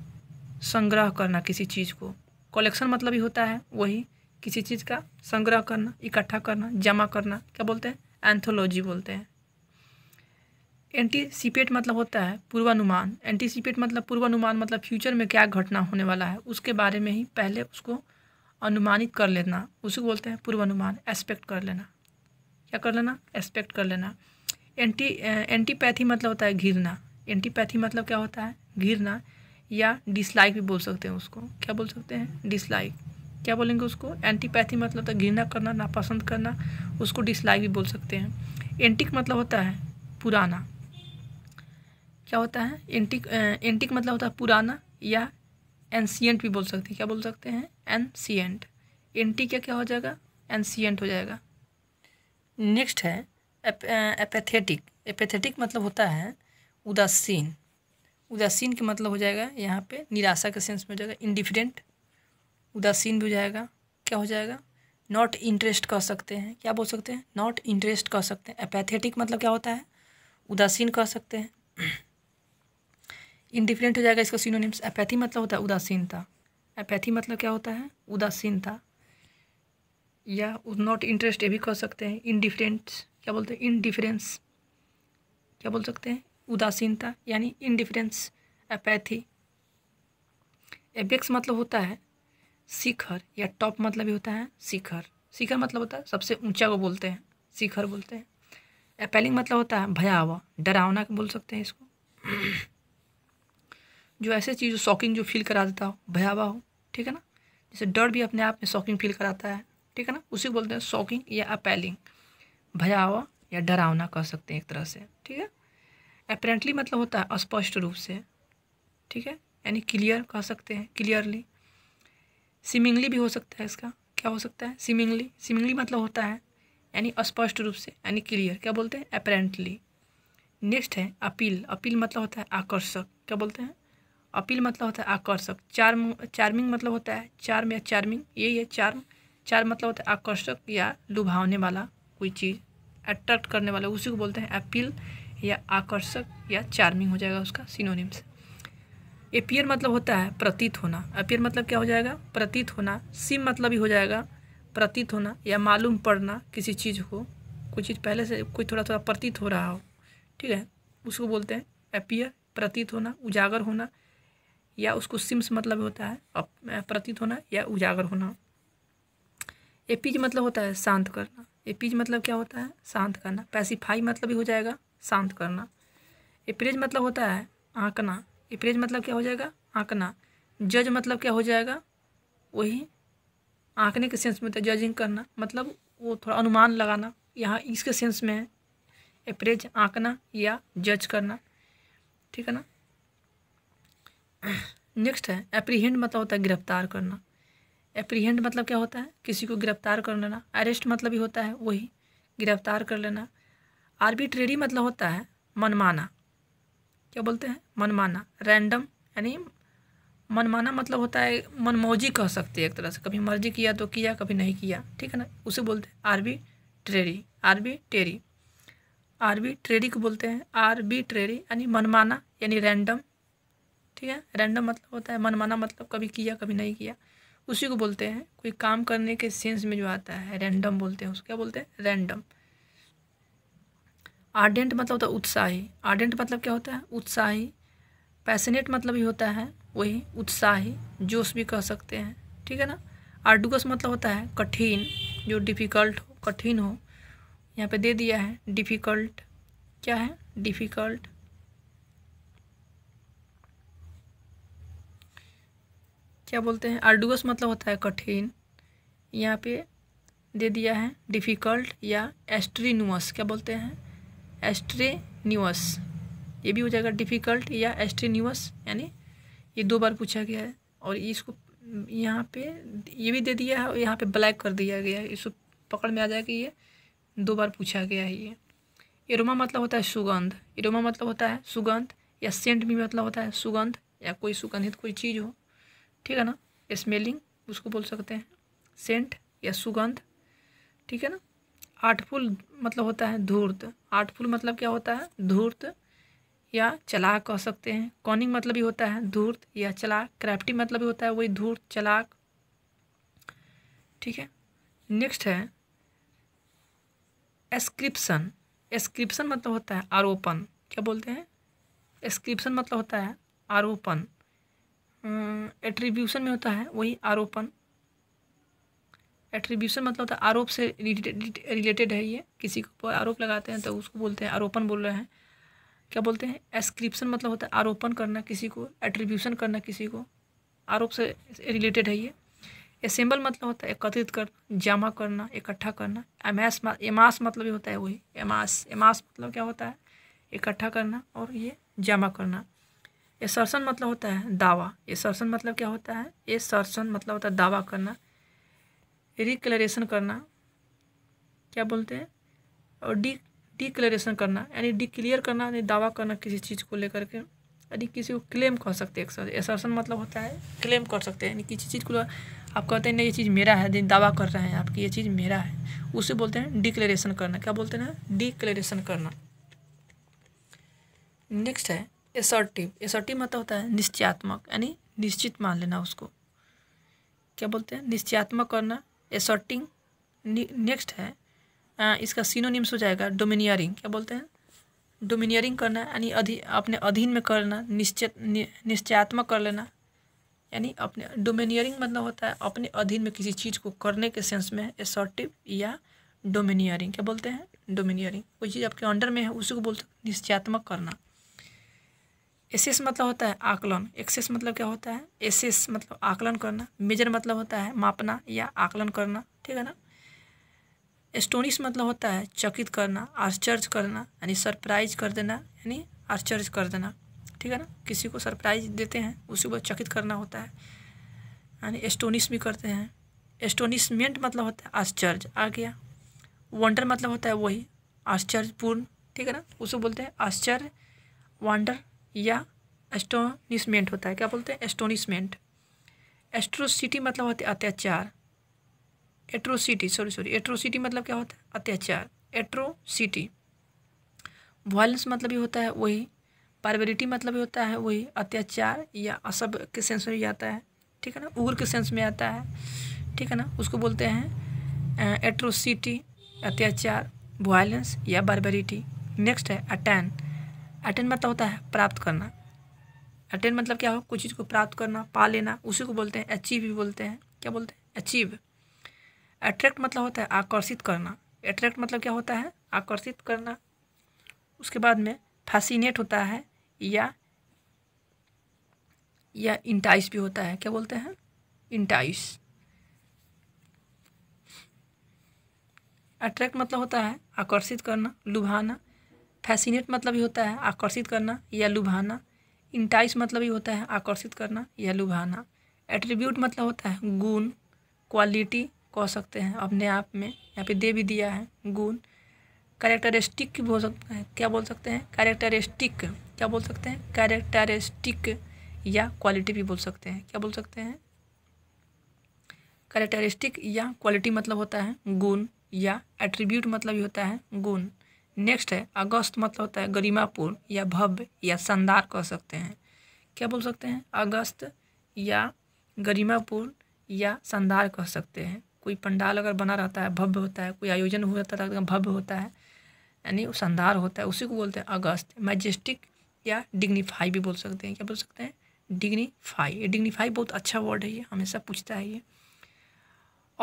संग्रह करना किसी चीज़ को कलेक्शन मतलब ही होता है वही किसी चीज़ का संग्रह करना इकट्ठा करना जमा करना क्या बोलते हैं एंथोलॉजी बोलते हैं एंटीसिपेट मतलब होता है पूर्वानुमान एंटीसिपेट मतलब पूर्वानुमान मतलब फ्यूचर में क्या घटना होने वाला है उसके बारे में ही पहले उसको अनुमानित कर लेना उसको बोलते हैं पूर्वानुमान एस्पेक्ट कर लेना क्या कर लेना एस्पेक्ट कर लेना एंटी एंटीपैथी मतलब होता है घिरना एंटीपैथी मतलब क्या होता है घिरना या डिसलाइक भी बोल सकते हैं उसको क्या बोल सकते हैं डिसलाइक क्या बोलेंगे उसको एंटीपैथी मतलब है तो घृणा करना नापसंद करना उसको डिसलाइक भी बोल सकते हैं एंटिक मतलब होता है पुराना क्या होता है एंटिक एंटिक मतलब होता है पुराना या एनसियंट भी बोल सकते हैं क्या बोल सकते हैं एनसीएंट एंटी क्या क्या हो जाएगा एनसीएंट हो जाएगा नेक्स्ट है एपैथेटिक एपैथेटिक मतलब होता है उदासीन उदासीन के मतलब हो जाएगा यहाँ पे निराशा के सेंस में हो जाएगा इंडिफरेंट उदासीन भी हो जाएगा क्या हो जाएगा नॉट इंटरेस्ट कह सकते हैं क्या बोल सकते हैं नॉट इंटरेस्ट कह सकते हैं अपैथेटिक मतलब क्या होता है उदासीन कह सकते हैं इनडिफरेंट हो जाएगा इसका सिनोनिम्स अपैथी मतलब होता है उदासीनता अपैथी मतलब क्या होता है उदासीनता या नॉट इंटरेस्ट ये भी कह सकते हैं इनडिफरेंट क्या बोलते हैं इनडिफरेंस क्या बोल सकते हैं उदासीनता यानी इनडिफरेंस अपैथी एबेक्स मतलब होता है शिखर या टॉप मतलब ही होता है शिखर शिखर मतलब होता है सबसे ऊंचा को बोलते हैं शिखर बोलते हैं एपेलिंग मतलब होता है भयावह डरावना बोल सकते हैं इसको जो ऐसे चीज़ जो शॉकिंग जो फील करा देता हो भयावह हो ठीक है ना जैसे डर भी अपने आप में शॉकिंग फील कराता है ठीक है ना उसी को बोलते हैं शॉकिंग या अपेलिंग भयावह या डरावना कह सकते हैं एक तरह से ठीक है अपेरेंटली मतलब होता है स्पष्ट रूप से ठीक है यानी क्लियर कह सकते हैं क्लियरली सीमिंगली भी हो सकता है इसका क्या हो सकता है सीमिंगली सीमिंगली मतलब होता है यानी स्पष्ट रूप से यानी क्लियर क्या बोलते हैं अपेरेंटली नेक्स्ट है अपील अपील मतलब होता है आकर्षक क्या बोलते हैं अपील मतलब होता है आकर्षक चार्म चार्मिंग मतलब होता है चार्म या चार्मिंग यही है चार्म चार मतलब होता है आकर्षक या लुभावने वाला कोई चीज़ अट्रैक्ट करने वाला उसी को बोलते हैं अपील या आकर्षक या चार्मिंग हो जाएगा उसका सिनोनिम्स एपियर मतलब होता है प्रतीत होना अपियर मतलब क्या हो जाएगा प्रतीत होना सिम मतलब ही हो जाएगा प्रतीत होना या मालूम पड़ना किसी चीज़ को कोई चीज़ पहले से कोई थोड़ा थोड़ा प्रतीत हो रहा हो ठीक है उसको बोलते हैं अपियर प्रतीत होना उजागर होना या उसको सिम्स मतलब होता है प्रतीत होना या उजागर होना एपीज मतलब होता है शांत करना एपीज मतलब क्या होता है शांत करना पैसिफाई मतलब ही हो जाएगा शांत करना एपरेज मतलब होता है आंकना इप्रेज मतलब क्या हो जाएगा आंकना जज मतलब क्या हो जाएगा वही आंकने के सेंस में होता है जजिंग करना मतलब वो थोड़ा अनुमान लगाना यहाँ इसके सेंस में है एप्रेज आंकना या जज करना ठीक है ना नेक्स्ट है एप्रीहेंड मतलब होता है गिरफ्तार करना एप्रीहेंड मतलब क्या होता है किसी को गिरफ्तार कर लेना अरेस्ट मतलब ही होता है वही गिरफ्तार कर लेना आर्बिट्रेरी मतलब होता है मनमाना क्या बोलते हैं मनमाना रैंडम यानी मनमाना मतलब होता है मनमौजी कह सकते हैं एक तरह से कभी मर्जी किया तो किया कभी नहीं किया ठीक है ना उसे बोलते हैं arbitrary arbitrary arbitrary को बोलते हैं आरबी ट्रेरी यानी मनमाना यानी रैंडम ठीक है रैंडम मतलब होता है मनमाना मतलब कभी किया कभी नहीं किया उसी को बोलते हैं कोई काम करने के सेंस में जो आता है रैंडम बोलते हैं उसको क्या बोलते हैं रैंडम आर्डेंट मतलब होता है उत्साही आर्डेंट मतलब क्या होता है उत्साही पैसनेट मतलब ही होता है वही उत्साही जोश भी कह सकते हैं ठीक है ना आर्डुगस मतलब होता है कठिन जो डिफ़िकल्ट हो कठिन हो यहाँ पे दे दिया है डिफ़िकल्ट क्या है डिफ़िकल्ट क्या बोलते हैं आर्डुगस मतलब होता है कठिन यहाँ पे दे दिया है डिफ़िकल्ट या एस्ट्रीनुअस क्या बोलते हैं एस्ट्रेन्यूअस ये भी हो जाएगा डिफ़िकल्ट या एस्ट्रेन्यूअस यानी ये दो बार पूछा गया है और इसको यहाँ पे ये भी दे दिया है और यहाँ पे ब्लैक कर दिया गया है इसको पकड़ में आ जाएगा ये दो बार पूछा गया है ये एरोमा मतलब होता है सुगंध एरोमा मतलब होता है सुगंध या सेंट भी मतलब होता है सुगंध या कोई सुगंधित कोई चीज़ हो ठीक है ना स्मेलिंग उसको बोल सकते हैं सेंट या सुगंध ठीक है ना आठफुल मतलब होता है धूर्त आठफुल मतलब क्या होता है धूर्त या चलाक कह सकते हैं कॉनिंग मतलब भी होता है धूर्त या चलाक क्रैफ्टी मतलब भी होता है वही धूर्त चलाक ठीक है नेक्स्ट है एस्क्रिप्सन एस्क्रिप्सन मतलब होता है आरोपण क्या बोलते हैं एस्क्रिप्सन मतलब होता है आरोपण एट्रीब्यूशन में होता है वही आरोपण एट्रीब्यूशन मतलब होता है आरोप से रिलेटेड है ये किसी को आरोप लगाते हैं तो उसको बोलते हैं आरोपण बोल रहे हैं क्या बोलते हैं एस्क्रिप्शन मतलब होता है आरोपण करना किसी को एट्रीब्यूशन करना किसी को आरोप से रिलेटेड है ये असेंबल मतलब होता है एकत्रित करना जमा करना इकट्ठा करना एमास एमास मतलब ही होता है वही एमास एमास मतलब क्या होता है इकट्ठा करना और ये जमा करना एसर्सन मतलब होता है दावा एसर्सन मतलब क्या होता है एसर्सन मतलब होता है दावा करना रिक्लेरेशन करना क्या बोलते हैं और डी डिक्लेरेशन करना यानी डिक्लेयर करना यानी दावा करना किसी चीज़ को लेकर के यानी किसी को क्लेम कर सकते हैं एसर्सन मतलब होता है क्लेम कर सकते हैं यानी किसी चीज़ को आप कहते हैं नहीं ये चीज़ मेरा है दावा कर रहे हैं आपकी ये चीज़ मेरा है उसे बोलते हैं डिक्लेरेशन करना क्या बोलते हैं डिक्लेरेशन करना नेक्स्ट है एसर्टिव एसर्टिव मतलब होता है निश्चयात्मक यानी निश्चित मान लेना उसको क्या बोलते हैं निश्चयात्मक करना एसर्टिंग नेक्स्ट है आ, इसका सीनोनिम्स हो जाएगा डोमिनियरिंग क्या बोलते हैं डोमिनियरिंग करना यानी अधि अपने अधीन में करना निश्चित नि, निश्चयात्मक कर लेना यानी अपने डोमिनियरिंग मतलब होता है अपने अधीन में किसी चीज़ को करने के सेंस में एसर्टिव या डोमिनियरिंग क्या बोलते हैं डोमिनियरिंग कोई चीज़ आपके अंडर में है उसी को बोलते निश्चयात्मक करना एसेस मतलब होता है आकलन एक्सेस मतलब क्या होता है एसेस मतलब आकलन करना मेजर मतलब होता है मापना या आकलन करना ठीक है ना एस्टोनिश मतलब होता है चकित करना आश्चर्य करना यानी सरप्राइज कर देना यानी आश्चर्य कर देना ठीक है ना किसी को सरप्राइज देते हैं उसी को चकित करना होता है यानी एस्टोनिश भी करते हैं एस्टोनिशमेंट मतलब होता है आश्चर्य आ गया वंडर मतलब होता है वही आश्चर्यपूर्ण ठीक है ना उसको बोलते हैं आश्चर्य वंडर या एस्टोनिशमेंट होता है क्या बोलते हैं एस्टोनिशमेंट एस्ट्रोसिटी मतलब है अत्याचार एट्रोसिटी सॉरी सॉरी एट्रोसिटी मतलब क्या होता है अत्याचार एट्रोसिटी वायलेंस मतलब ये होता है वही पारवेरिटी मतलब ये होता है वही अत्याचार या असब के सेंस में आता है ठीक है ना उग्र के सेंस में आता है ठीक है ना उसको बोलते हैं एट्रोसिटी अत्याचार वायलेंस या बारबेरिटी नेक्स्ट है अटैन अटेंड मतलब होता है प्राप्त करना अटेंड मतलब क्या हो कुछ चीज़ को प्राप्त करना पा लेना उसी को बोलते हैं अचीव भी बोलते हैं क्या बोलते हैं अचीव अट्रैक्ट मतलब होता है आकर्षित करना अट्रैक्ट मतलब क्या होता है आकर्षित करना उसके बाद में फैसिनेट होता है या या इंटाइस भी होता है क्या बोलते हैं इंटाइस अट्रैक्ट मतलब होता है आकर्षित करना लुभाना फैसिनेट मतलब ही होता है आकर्षित करना या लुभाना इंटाइस मतलब ही होता है आकर्षित करना या लुभाना एट्रीब्यूट मतलब होता है गुण क्वालिटी कह सकते हैं अपने आप में यहाँ पे दे भी दिया है गुण कैरेक्टरिस्टिक भी बोल सकते हैं क्या बोल सकते हैं कैरेक्टरिस्टिक क्या बोल सकते हैं कैरेक्टरिस्टिक या क्वालिटी भी बोल सकते हैं क्या बोल सकते हैं करेक्टरिस्टिक या क्वालिटी मतलब होता है गुण या एट्रीब्यूट मतलब ही होता है गुण नेक्स्ट है अगस्त मतलब होता है गरिमापूर्ण या भव्य या शानदार कह सकते हैं क्या बोल सकते हैं अगस्त या गरिमापूर्ण या शानदार कह सकते हैं कोई पंडाल अगर बना रहता है भव्य होता है कोई आयोजन हो जाता है भव्य होता है यानी शानदार होता है उसी को बोलते हैं अगस्त मैजेस्टिक या डिग्नीफाई भी बोल सकते हैं क्या बोल सकते हैं डिग्नीफाई डिग्निफाई डिग्नीफाई बहुत अच्छा वर्ड है ये हमेशा पूछता है ये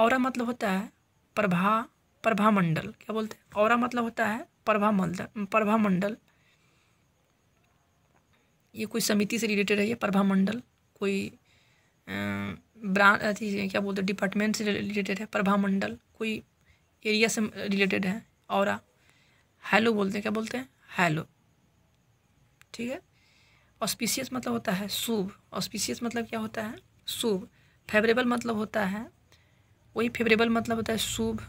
और मतलब होता है प्रभा प्रभामंडल क्या बोलते हैं और मतलब होता है प्रभा मंडल प्रभा मंडल ये कोई समिति से रिलेटेड है ये प्रभा मंडल कोई ब्रांच अथी क्या बोलते हैं डिपार्टमेंट से रिलेटेड है प्रभा मंडल कोई एरिया से रिलेटेड है और हेलो बोलते हैं क्या बोलते हैं हेलो ठीक है ऑस्पिशियस मतलब होता है शुभ ऑस्पिशियस मतलब क्या होता है शुभ फेवरेबल मतलब होता है वही फेवरेबल मतलब होता है शुभ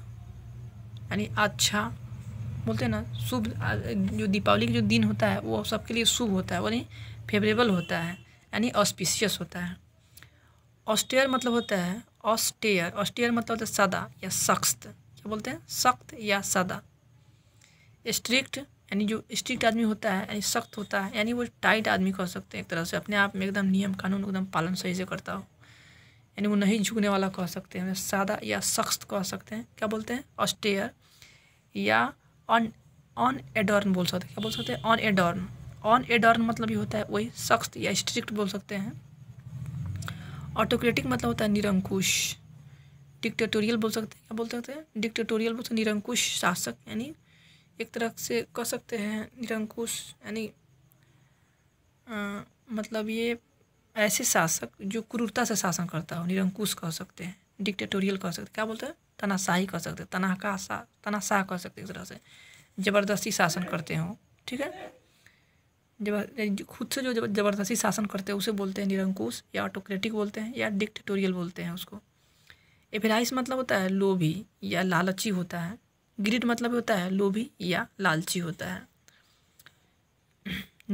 यानी अच्छा बोलते हैं ना शुभ जो दीपावली का जो दिन होता है वो सबके लिए शुभ होता है यानी फेवरेबल होता है यानी ऑस्पिशियस होता है ऑस्टेयर मतलब होता है ऑस्टेयर ऑस्टेयर मतलब होता है सादा या सख्त क्या बोलते हैं सख्त या सादा स्ट्रिक्ट यानी जो स्ट्रिक्ट आदमी होता है यानी सख्त होता है यानी वो टाइट आदमी कह सकते हैं एक तरह से अपने आप में एकदम नियम कानून एकदम पालन सही से करता हो यानी वो नहीं झुकने वाला कह सकते हैं सादा या सख्त कह सकते हैं क्या बोलते हैं ऑस्टेयर या ऑन ऑन एडॉर्न बोल सकते हैं क्या बोल सकते हैं ऑन एडॉर्न ऑन एडॉर्न मतलब ये होता है वही सख्त या स्ट्रिक्ट बोल सकते हैं ऑटोक्रेटिक मतलब होता है निरंकुश डिक्टेटोरियल बोल सकते हैं क्या बोल सकते हैं डिक्टेटोरियल बोल सकते निरंकुश शासक यानी एक तरह से कह सकते हैं निरंकुश यानी मतलब ये ऐसे शासक जो क्रूरता से शासन करता हो निरंकुश कह सकते हैं डिक्टेटोरियल कह सकते हैं क्या बोलते हैं तनाशाही कह सकते तनाका सा तनाशाह कह सकते एक तरह से ज़बरदस्ती शासन करते हो ठीक है जब खुद से जो ज़बरदस्ती शासन करते हैं उसे बोलते हैं निरंकुश या ऑटोक्रेटिक बोलते हैं या डिक्टेटोरियल बोलते हैं उसको एफेराइस मतलब होता है लोभी या लालची होता है ग्रिड मतलब होता है लोभी या लालची होता है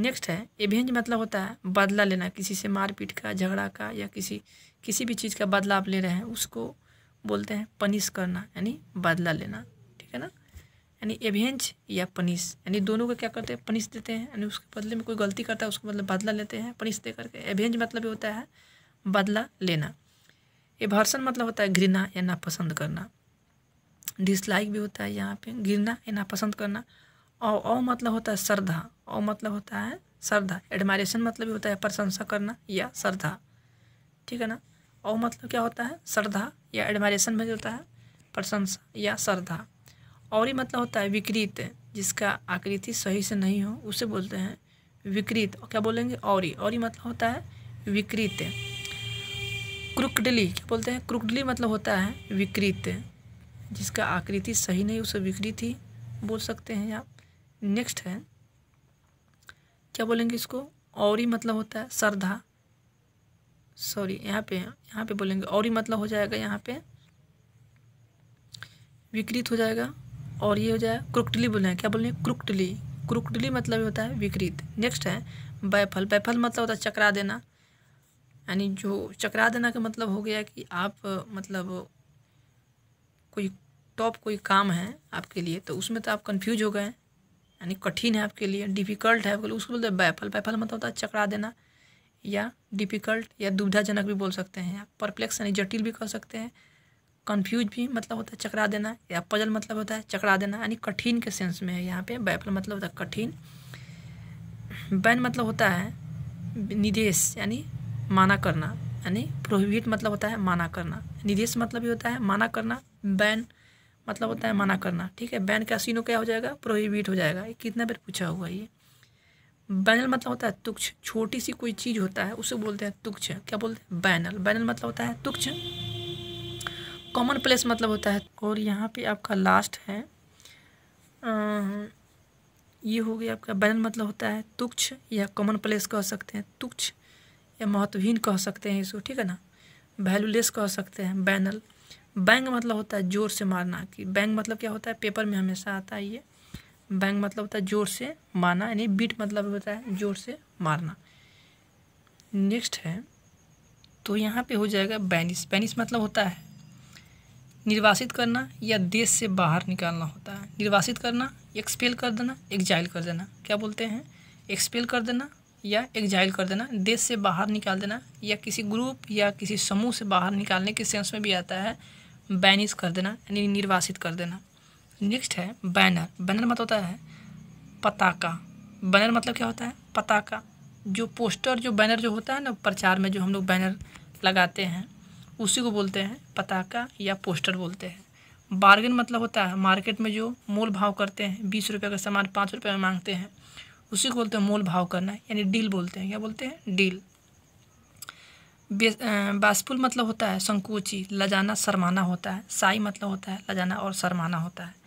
नेक्स्ट है एवेंज मतलब होता है बदला लेना किसी से मारपीट का झगड़ा का या किसी किसी भी चीज़ का बदला आप ले रहे हैं उसको बोलते हैं पनिश करना यानी बदला लेना ठीक है ना यानी एवेंज या पनिश यानी दोनों को क्या करते हैं पनिश देते हैं यानी उसके बदले में कोई गलती करता है उसको मतलब बदला लेते हैं पनिश दे करके एवेंज मतलब होता है बदला लेना भर्सन मतलब होता है घृणा या नापसंद करना डिसलाइक भी होता है यहाँ पे घृणा या नापसंद करना और औ मतलब होता है श्रद्धा औ मतलब होता है श्रद्धा एडमायरेशन मतलब भी होता है प्रशंसा करना या श्रद्धा ठीक है ना ओ मतलब क्या होता है श्रद्धा या एडमायरेशन में होता है प्रशंसा या श्रद्धा और ही मतलब होता है विकृत जिसका आकृति सही से नहीं हो उसे बोलते हैं विकृत क्या बोलेंगे और ही और ही मतलब होता है विकृत क्रुकडली क्या बोलते हैं क्रुकडली मतलब होता है विकृत जिसका आकृति सही नहीं उसे विकृत ही बोल सकते हैं आप नेक्स्ट है क्या बोलेंगे इसको और ही मतलब होता है श्रद्धा सॉरी यहाँ पे यहाँ पे बोलेंगे और ही मतलब हो जाएगा यहाँ पे विकृत हो जाएगा और ये हो जाएगा क्रुकटली बोलेंगे क्या बोलेंगे क्रुकटली क्रुकटली मतलब होता है विकृत नेक्स्ट है बैफल बैफल मतलब होता है चकरा देना यानी जो चकरा देना का मतलब हो गया कि आप मतलब कोई टॉप कोई काम है आपके लिए तो उसमें तो आप कन्फ्यूज हो गए यानी कठिन है आपके लिए डिफ़िकल्ट है उसको बोलते हैं बैफल बैफल मतलब होता है चकरा देना या डिफ़िकल्ट या दुविधाजनक भी बोल सकते हैं परप्लेक्स यानी जटिल भी कह सकते हैं कंफ्यूज भी मतलब होता है चकरा देना या पजल मतलब होता है चकरा देना यानी कठिन के सेंस में है यहाँ पे बैपल मतलब होता है कठिन बैन मतलब होता है निदेश यानी माना करना यानी प्रोहिबिट मतलब होता है माना करना निदेश मतलब भी होता है माना करना बैन मतलब होता है माना करना ठीक है बैन का सीनों क्या हो जाएगा प्रोहिबिट हो जाएगा ये कितना बार पूछा हुआ ये बैनल मतलब होता है तुक्ष छोटी सी कोई चीज़ होता है उसे बोलते हैं तुक्ष क्या बोलते हैं बैनल बैनल मतलब होता है तुक्ष कॉमन प्लेस मतलब होता है और यहाँ पे आपका लास्ट है आ, ये हो गया आपका बैनल मतलब होता है तुक्ष या कॉमन प्लेस कह सकते हैं तुक्ष या महत्वहीन कह सकते हैं इसको ठीक है ना वैल्यूलेस कह सकते हैं बैनल बैंग मतलब होता है ज़ोर से मारना कि बैंग मतलब क्या होता है पेपर में हमेशा आता है ये बैंग मतलब होता है जोर से मारना यानी बीट मतलब होता है जोर से मारना नेक्स्ट है तो यहाँ पे हो जाएगा बैनिस बैनिस मतलब होता है निर्वासित करना या देश से बाहर निकालना होता है निर्वासित करना एक्सपेल कर देना एक्जाइल कर देना क्या बोलते हैं एक्सपेल कर देना या एक्जाइल कर देना देश से बाहर निकाल देना या किसी ग्रुप या किसी समूह से बाहर निकालने के सेंस में भी आता है बैनिस कर देना यानी निर्वासित कर देना नेक्स्ट है बैनर बैनर मतलब होता है पताका बैनर मतलब क्या होता है पताका जो पोस्टर जो बैनर जो होता है ना प्रचार में जो हम लोग बैनर लगाते हैं उसी को बोलते हैं पताका या पोस्टर बोलते हैं बार्गेन मतलब होता है मार्केट में जो मोल भाव करते हैं बीस रुपये का सामान पाँच रुपये में मांगते हैं उसी को बोलते हैं मोल भाव करना यानी डील बोलते हैं क्या बोलते हैं डील बासपुल मतलब होता है संकोची लजाना शरमाना होता है साई मतलब होता है लजाना और शरमाना होता है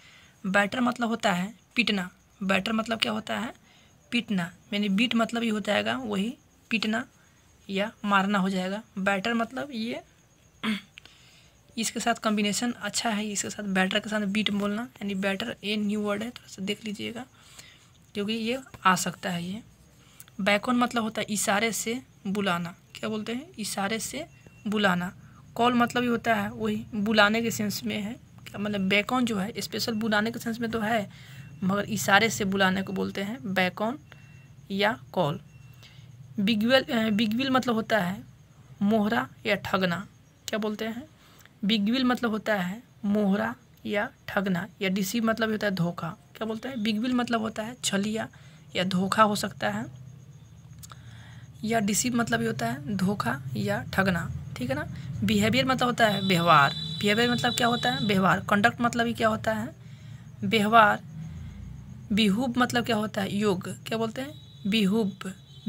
बैटर मतलब होता है पीटना बैटर मतलब क्या होता है पीटना यानी बीट मतलब ये हो जाएगा वही पीटना या मारना हो जाएगा बैटर मतलब ये इसके साथ कॉम्बिनेशन अच्छा है इसके साथ बैटर के साथ बीट बोलना यानी बैटर ए न्यू वर्ड है थोड़ा सा देख लीजिएगा क्योंकि ये आ सकता है ये बैकॉन मतलब होता है इशारे से बुलाना क्या बोलते हैं इशारे से बुलाना कॉल मतलब ये होता है वही बुलाने के सेंस में है मतलब बैकॉन जो है स्पेशल बुलाने के सेंस में तो है मगर इशारे से बुलाने को बोलते हैं बैकॉन या कॉल बिगविल बिगविल मतलब होता है मोहरा या ठगना क्या बोलते हैं बिगविल मतलब होता है मोहरा या ठगना या डिसीव मतलब होता है धोखा क्या बोलते हैं बिगविल मतलब होता है छलिया या धोखा हो सकता है या डिसीव मतलब ये होता है धोखा या ठगना ठीक है ना बिहेवियर मतलब होता है व्यवहार बिहेवियर मतलब क्या होता है व्यवहार कंडक्ट मतलब क्या होता है व्यवहार बिहूब मतलब क्या होता है योग क्या बोलते हैं बिहूब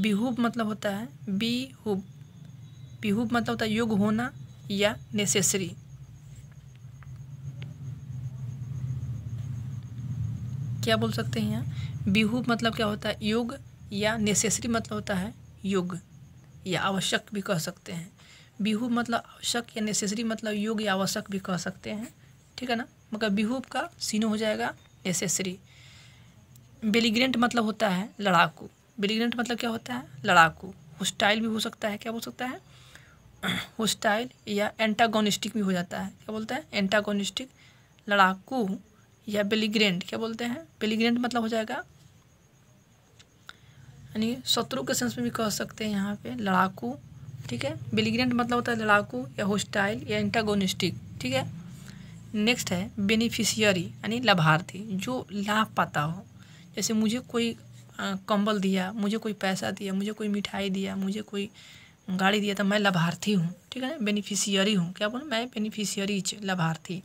बिहूब मतलब होता है बिहूब बिहूब मतलब होता है योग होना या नेसेसरी क्या बोल सकते हैं यहाँ बिहूब मतलब क्या होता है योग या नेसेसरी मतलब होता है योग या आवश्यक भी कह सकते हैं बिहू मतलब आवश्यक या नेसेसरी मतलब योग या आवश्यक भी कह सकते हैं ठीक है ना मगर बिहू का सीनो हो जाएगा नेसेसरी बेलीग्रेंट मतलब होता है लड़ाकू बेलीग्रेंट मतलब क्या होता है लड़ाकू होस्टाइल भी हो सकता है क्या बोल सकता है होस्टाइल या एंटागोनिस्टिक भी हो जाता है क्या बोलते हैं एंटागोनिस्टिक लड़ाकू या बेलीग्रेंट क्या बोलते हैं बेलीग्रेंट मतलब हो जाएगा यानी शत्रु के सेंस में भी कह सकते हैं यहाँ पे लड़ाकू ठीक है बेलिग्रेंट मतलब होता है लड़ाकू या होस्टाइल या एंटागोनिस्टिक ठीक है नेक्स्ट है बेनिफिशियरी यानी लाभार्थी जो लाभ पाता हो जैसे मुझे कोई कंबल दिया मुझे कोई पैसा दिया मुझे कोई मिठाई दिया मुझे कोई गाड़ी दिया तो मैं लाभार्थी हूँ ठीक है ना बेनिफिशियरी हूँ क्या बोलूँ मैं बेनिफिशियरी लाभार्थी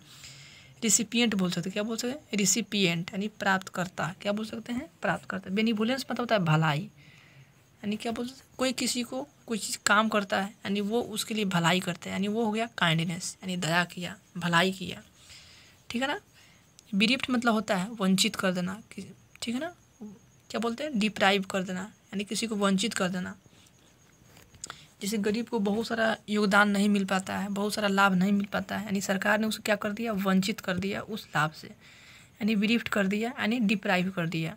रिसिपियंट बोल सकते क्या बोल सकते हैं रिसिपियंट यानी प्राप्तकर्ता क्या बोल सकते हैं प्राप्तकर्ता बेनिफुलेंस मतलब होता है भलाई यानी क्या बोल सकते कोई किसी को कुछ चीज़ काम करता है यानी वो उसके लिए भलाई करता है यानी वो हो गया काइंडनेस यानी दया किया भलाई किया ठीक है ना बिरिप्ट मतलब होता है वंचित कर देना ठीक है ना क्या बोलते हैं डिप्राइव कर देना यानी किसी को वंचित कर देना जैसे गरीब को बहुत सारा योगदान नहीं मिल पाता है बहुत सारा लाभ नहीं मिल पाता है यानी सरकार ने उसे क्या कर दिया वंचित कर दिया उस लाभ से यानी बिरिफ्ट कर दिया यानी डिप्राइव कर दिया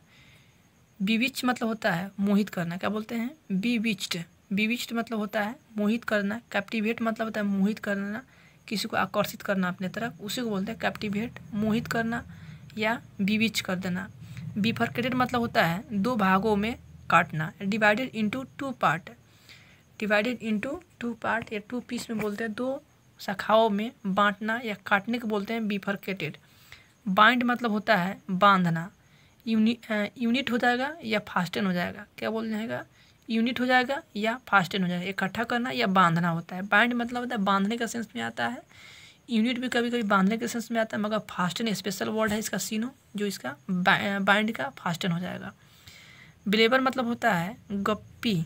बीविच मतलब होता है मोहित करना क्या बोलते हैं बीविच्ड विविष्ट मतलब होता है मोहित करना कैप्टिवेट मतलब होता है मोहित करना किसी को आकर्षित करना अपने तरफ उसी को बोलते हैं कैप्टिवेट मोहित करना या विविच कर देना बिफर्केटेड मतलब होता है दो भागों में काटना divided into two part divided into two part या टू पीस में बोलते हैं दो शाखाओं में बांटना या काटने को बोलते हैं बिफर्केटेड बाइंड मतलब होता है बांधना यूनिट हो जाएगा या फास्टन हो जाएगा क्या बोल जाएगा यूनिट हो जाएगा या फास्टेन हो जाएगा इकट्ठा करना या बांधना होता है बाइंड मतलब होता है बांधने का सेंस में आता है यूनिट भी कभी कभी बांधने के सेंस में आता है मगर फास्टन स्पेशल वर्ड है इसका सीनो जो इसका बाइंड का फास्टन हो जाएगा बिलेबर मतलब होता है गप्पी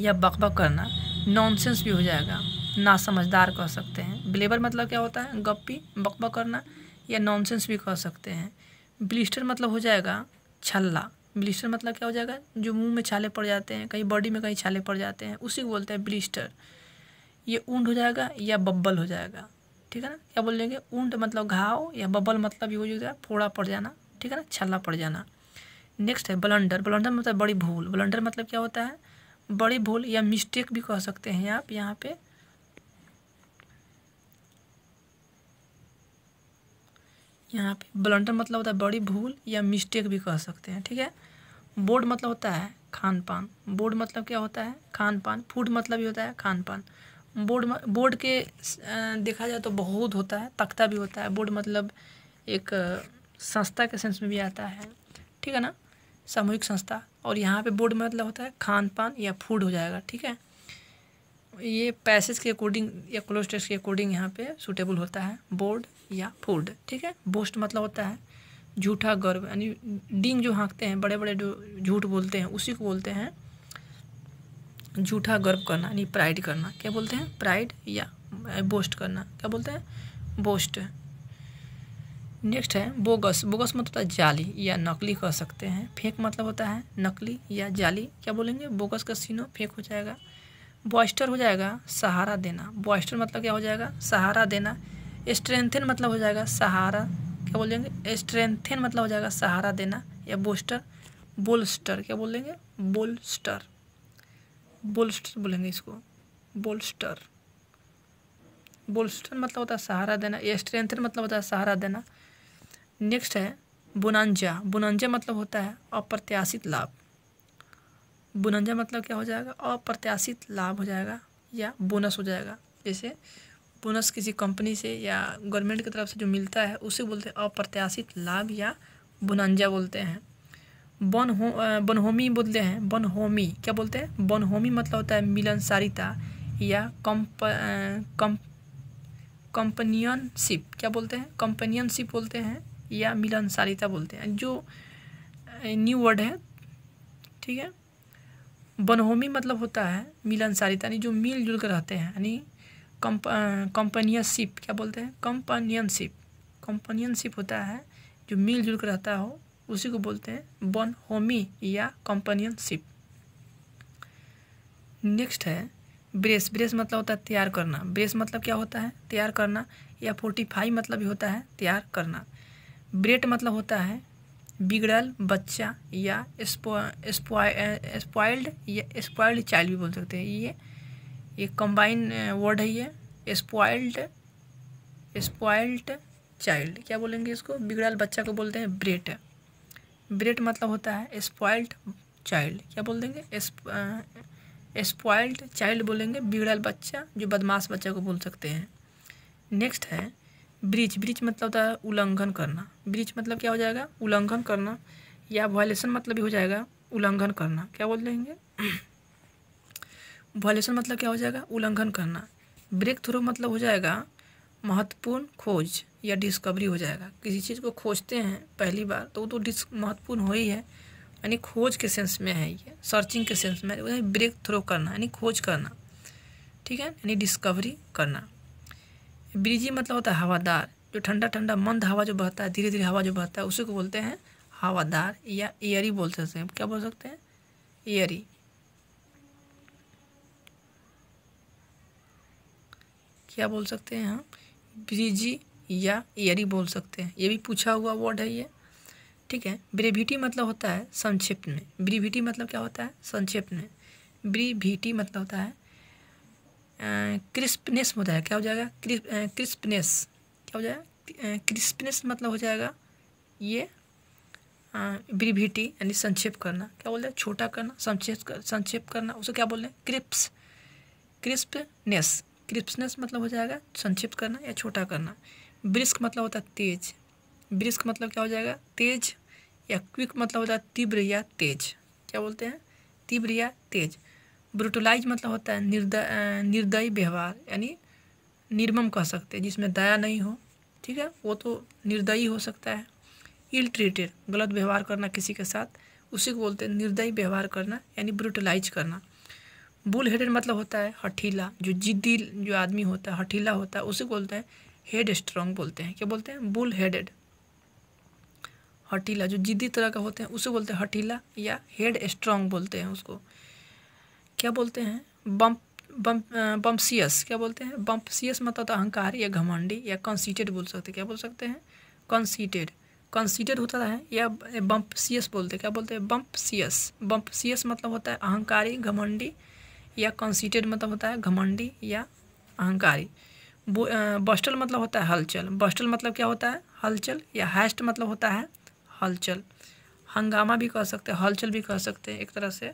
या बकबक करना नॉनसेंस भी हो जाएगा ना समझदार कह सकते हैं बिलेबर मतलब क्या होता है गप्पी बकबक करना या नॉनसेंस भी कह सकते हैं ब्लिस्टर मतलब हो जाएगा छल्ला ब्लिस्टर मतलब क्या हो जाएगा जो मुंह में छाले पड़ जाते हैं कहीं बॉडी में कहीं छाले पड़ जाते हैं उसी को बोलते हैं ब्लिस्टर ये ऊंड हो जाएगा या बब्बल हो जाएगा ठीक है ना क्या बोल लेंगे ऊंड मतलब घाव या बब्बल मतलब ये हो जाएगा फोड़ा पड़ जाना ठीक है ना छाला पड़ जाना नेक्स्ट है ब्लंडर ब्लंडर मतलब बड़ी भूल ब्लंडर मतलब क्या होता है बड़ी भूल या मिस्टेक भी कह सकते हैं आप यहाँ पर यहाँ पे ब्लंटर मतलब होता है बड़ी भूल या मिस्टेक भी कह सकते हैं ठीक है बोर्ड मतलब होता है खान पान बोर्ड मतलब क्या होता है खान पान फूड मतलब भी होता है खान पान बोर्ड बोर्ड के देखा जाए तो बहुत होता है तख्ता भी होता है बोर्ड मतलब एक संस्था के सेंस में भी आता है ठीक है ना सामूहिक संस्था और यहाँ पे बोर्ड मतलब होता है खान पान या फूड हो जाएगा ठीक है ये पैसेज के अकॉर्डिंग या क्लोज टेस्ट के अकॉर्डिंग यहाँ पे सूटेबल होता है बोर्ड या फूड ठीक है बोस्ट मतलब होता है झूठा गर्व यानी डिंग जो हाँकते हैं बड़े बड़े झूठ बोलते हैं उसी को बोलते हैं झूठा गर्व करना यानी प्राइड करना क्या बोलते हैं प्राइड या बोस्ट करना क्या बोलते हैं बोस्ट नेक्स्ट है बोगस बोगस मतलब होता है जाली या नकली कह सकते हैं फेक मतलब होता है नकली या जाली क्या बोलेंगे बोगस का सीनो फेक हो जाएगा बॉयस्टर हो जाएगा सहारा देना बॉयस्टर मतलब क्या हो जाएगा सहारा देना स्ट्रेंथन मतलब हो जाएगा सहारा क्या बोलेंगे स्ट्रेंथन मतलब हो जाएगा सहारा देना या बोस्टर बोलस्टर क्या बोल देंगे बोलस्टर बोलस्टर बोलेंगे इसको बोलस्टर बोलस्टर मतलब होता है सहारा देना या स्ट्रेंथन मतलब होता है सहारा देना नेक्स्ट है बुनंजा बुनंजा मतलब होता है अप्रत्याशित लाभ बुनंजा मतलब क्या हो जाएगा अप्रत्याशित लाभ हो जाएगा या बोनस हो जाएगा जैसे बोनस किसी कंपनी से या गवर्नमेंट की तरफ से जो मिलता है उसे बोलते हैं अप्रत्याशित लाभ या बुनंजा बोलते हैं बन हो बनहोमी बोलते हैं बनहोमी क्या बोलते हैं बनहोमी मतलब होता है मिलनसारिता या कंप कम कंपनियनशिप क्या बोलते हैं कंपनियनशिप बोलते हैं या मिलनसारिता बोलते हैं जो न्यू वर्ड है ठीक है बनहोमी मतलब होता है मिलनसारिता यानी जो मिलजुल कर रहते हैं यानी कंपनियनशिप क्या बोलते हैं कंपनियनशिप कंपनियनशिप होता है जो मिलजुल कर रहता हो उसी को बोलते हैं बन होमी या कंपनियनशिप नेक्स्ट है ब्रेस ब्रेस मतलब होता है तैयार करना ब्रेस मतलब क्या होता है तैयार करना या फोर्टीफाई मतलब भी होता है तैयार करना ब्रेट मतलब होता है बिगड़ल बच्चा या स्पॉइल्ड या स्पॉइल्ड चाइल्ड भी बोल सकते हैं ये ये कंबाइन वर्ड है ये स्पॉइल्ड स्पॉइल्ड चाइल्ड क्या बोलेंगे इसको बिगड़ाल बच्चा को बोलते हैं ब्रेट ब्रेट मतलब होता है स्पॉइल्ड चाइल्ड क्या बोल देंगे स्पॉइल्ड चाइल्ड बोलेंगे बिगड़ाल बच्चा जो बदमाश बच्चा को बोल सकते हैं नेक्स्ट है ब्रिज ब्रिज मतलब होता है उल्लंघन करना ब्रिज मतलब क्या हो जाएगा उल्लंघन करना या वायलेशन मतलब भी हो जाएगा उल्लंघन करना क्या बोल देंगे वॉलेशन मतलब क्या हो जाएगा उल्लंघन करना ब्रेक थ्रू मतलब हो जाएगा महत्वपूर्ण खोज या डिस्कवरी हो जाएगा किसी चीज़ को खोजते हैं पहली बार तो वो तो डिस्क महत्वपूर्ण हो ही है यानी खोज के सेंस में है ये सर्चिंग के सेंस में है ब्रेक थ्रो करना यानी खोज करना ठीक है यानी डिस्कवरी करना ब्रिजी मतलब होता है हवादार जो ठंडा ठंडा मंद हवा जो बहता है धीरे धीरे हवा जो बहता है उसी को बोलते हैं हवादार या एयरी बोलते हैं क्या बोल सकते हैं एयरी क्या बोल सकते हैं हम ब्रिजी या एयरी बोल सकते हैं ये भी पूछा हुआ वर्ड है ये ठीक है ब्रिविटी मतलब होता है संक्षिप्त में ब्रिविटी मतलब क्या होता है संक्षिप्त में ब्रिविटी मतलब होता है क्रिस्पनेस होता है क्या हो जाएगा क्रिस्पनेस क्या हो जाएगा क्रिस्पनेस मतलब हो जाएगा ये ब्रिविटी यानी संक्षेप करना क्या बोल रहे हैं छोटा करना संक्षेप कर, संक्षेप करना उसे क्या बोल रहे हैं क्रिप्स क्रिस्पनेस क्रिप्सनेस मतलब हो जाएगा संक्षिप्त करना या छोटा करना ब्रिस्क मतलब होता है तेज ब्रिस्क मतलब क्या हो जाएगा तेज या क्विक मतलब होता है तीव्र या तेज क्या बोलते हैं तीव्र या तेज ब्रुटलाइज मतलब होता है निर्दय निर्दयी व्यवहार यानी निर्मम कह सकते हैं जिसमें दया नहीं हो ठीक है वो तो निर्दयी हो सकता है इल ट्रीटेड गलत व्यवहार करना किसी के साथ उसी को बोलते हैं निर्दयी व्यवहार करना यानी ब्रुटलाइज करना बुल हेडेड मतलब होता है हठीला जो जिद्दी जो आदमी होता है हठीला होता है उसे बोलते हैं हेड स्ट्रॉन्ग बोलते हैं क्या बोलते हैं बुल हेडेड हठीला जो जिद्दी तरह का होते हैं उसे बोलते हैं हठीला या हेड स्ट्रॉन्ग बोलते हैं उसको क्या बोलते हैं बम्प बम्प बम्पसियस क्या बोलते हैं बम्पसियस मतलब अहंकार या घमंडी या कंसीटेड बोल सकते क्या बोल सकते हैं कंसीटेड कंसीटेड होता है या बम्पसियस बोलते क्या बोलते हैं बम्पसियस बम्पसियस मतलब होता है अहंकारी घमंडी या कंसीटेड मतलब होता है घमंडी या अहंकारी बस्टल मतलब होता है हलचल बस्टल मतलब क्या होता है हलचल या हैस्ट मतलब होता है हलचल हंगामा भी कह सकते हैं हलचल भी कह सकते हैं एक तरह से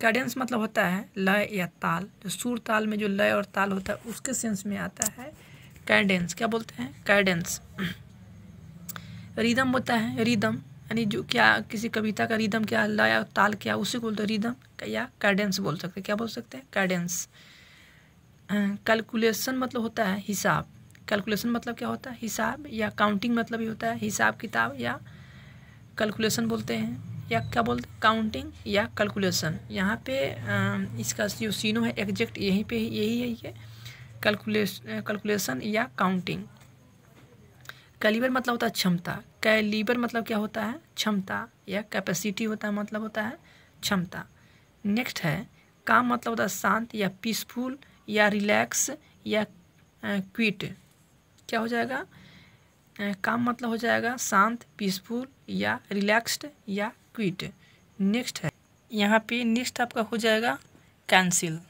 कैडेंस मतलब होता है लय या ताल जो सुर ताल में जो लय और ताल होता है उसके सेंस में आता है कैडेंस क्या बोलते हैं कैडेंस रिदम होता है रिदम यानी जो क्या किसी कविता का रिदम क्या हल्ला या ताल क्या उसी को बोलते हैं रिदम या कैडेंस बोल सकते हैं क्या बोल सकते हैं कैडेंस कैलकुलेशन मतलब होता है हिसाब कैलकुलेशन मतलब क्या होता है हिसाब या काउंटिंग मतलब ही होता है हिसाब किताब या कैलकुलेशन बोलते हैं या क्या बोलते हैं काउंटिंग या कैलकुलेशन यहाँ पे इसका जो सीनो है एग्जैक्ट यहीं पे यही है ये कैलकुलेशन कैलकुलेशन या काउंटिंग कैलिबर मतलब होता है क्षमता कैलिबर मतलब क्या होता है क्षमता या कैपेसिटी होता है मतलब होता है क्षमता नेक्स्ट है काम मतलब होता है शांत या पीसफुल या रिलैक्स या क्विट क्या हो जाएगा काम मतलब हो जाएगा शांत पीसफुल या रिलैक्स्ड या क्विट नेक्स्ट है यहाँ पे नेक्स्ट आपका हो जाएगा कैंसिल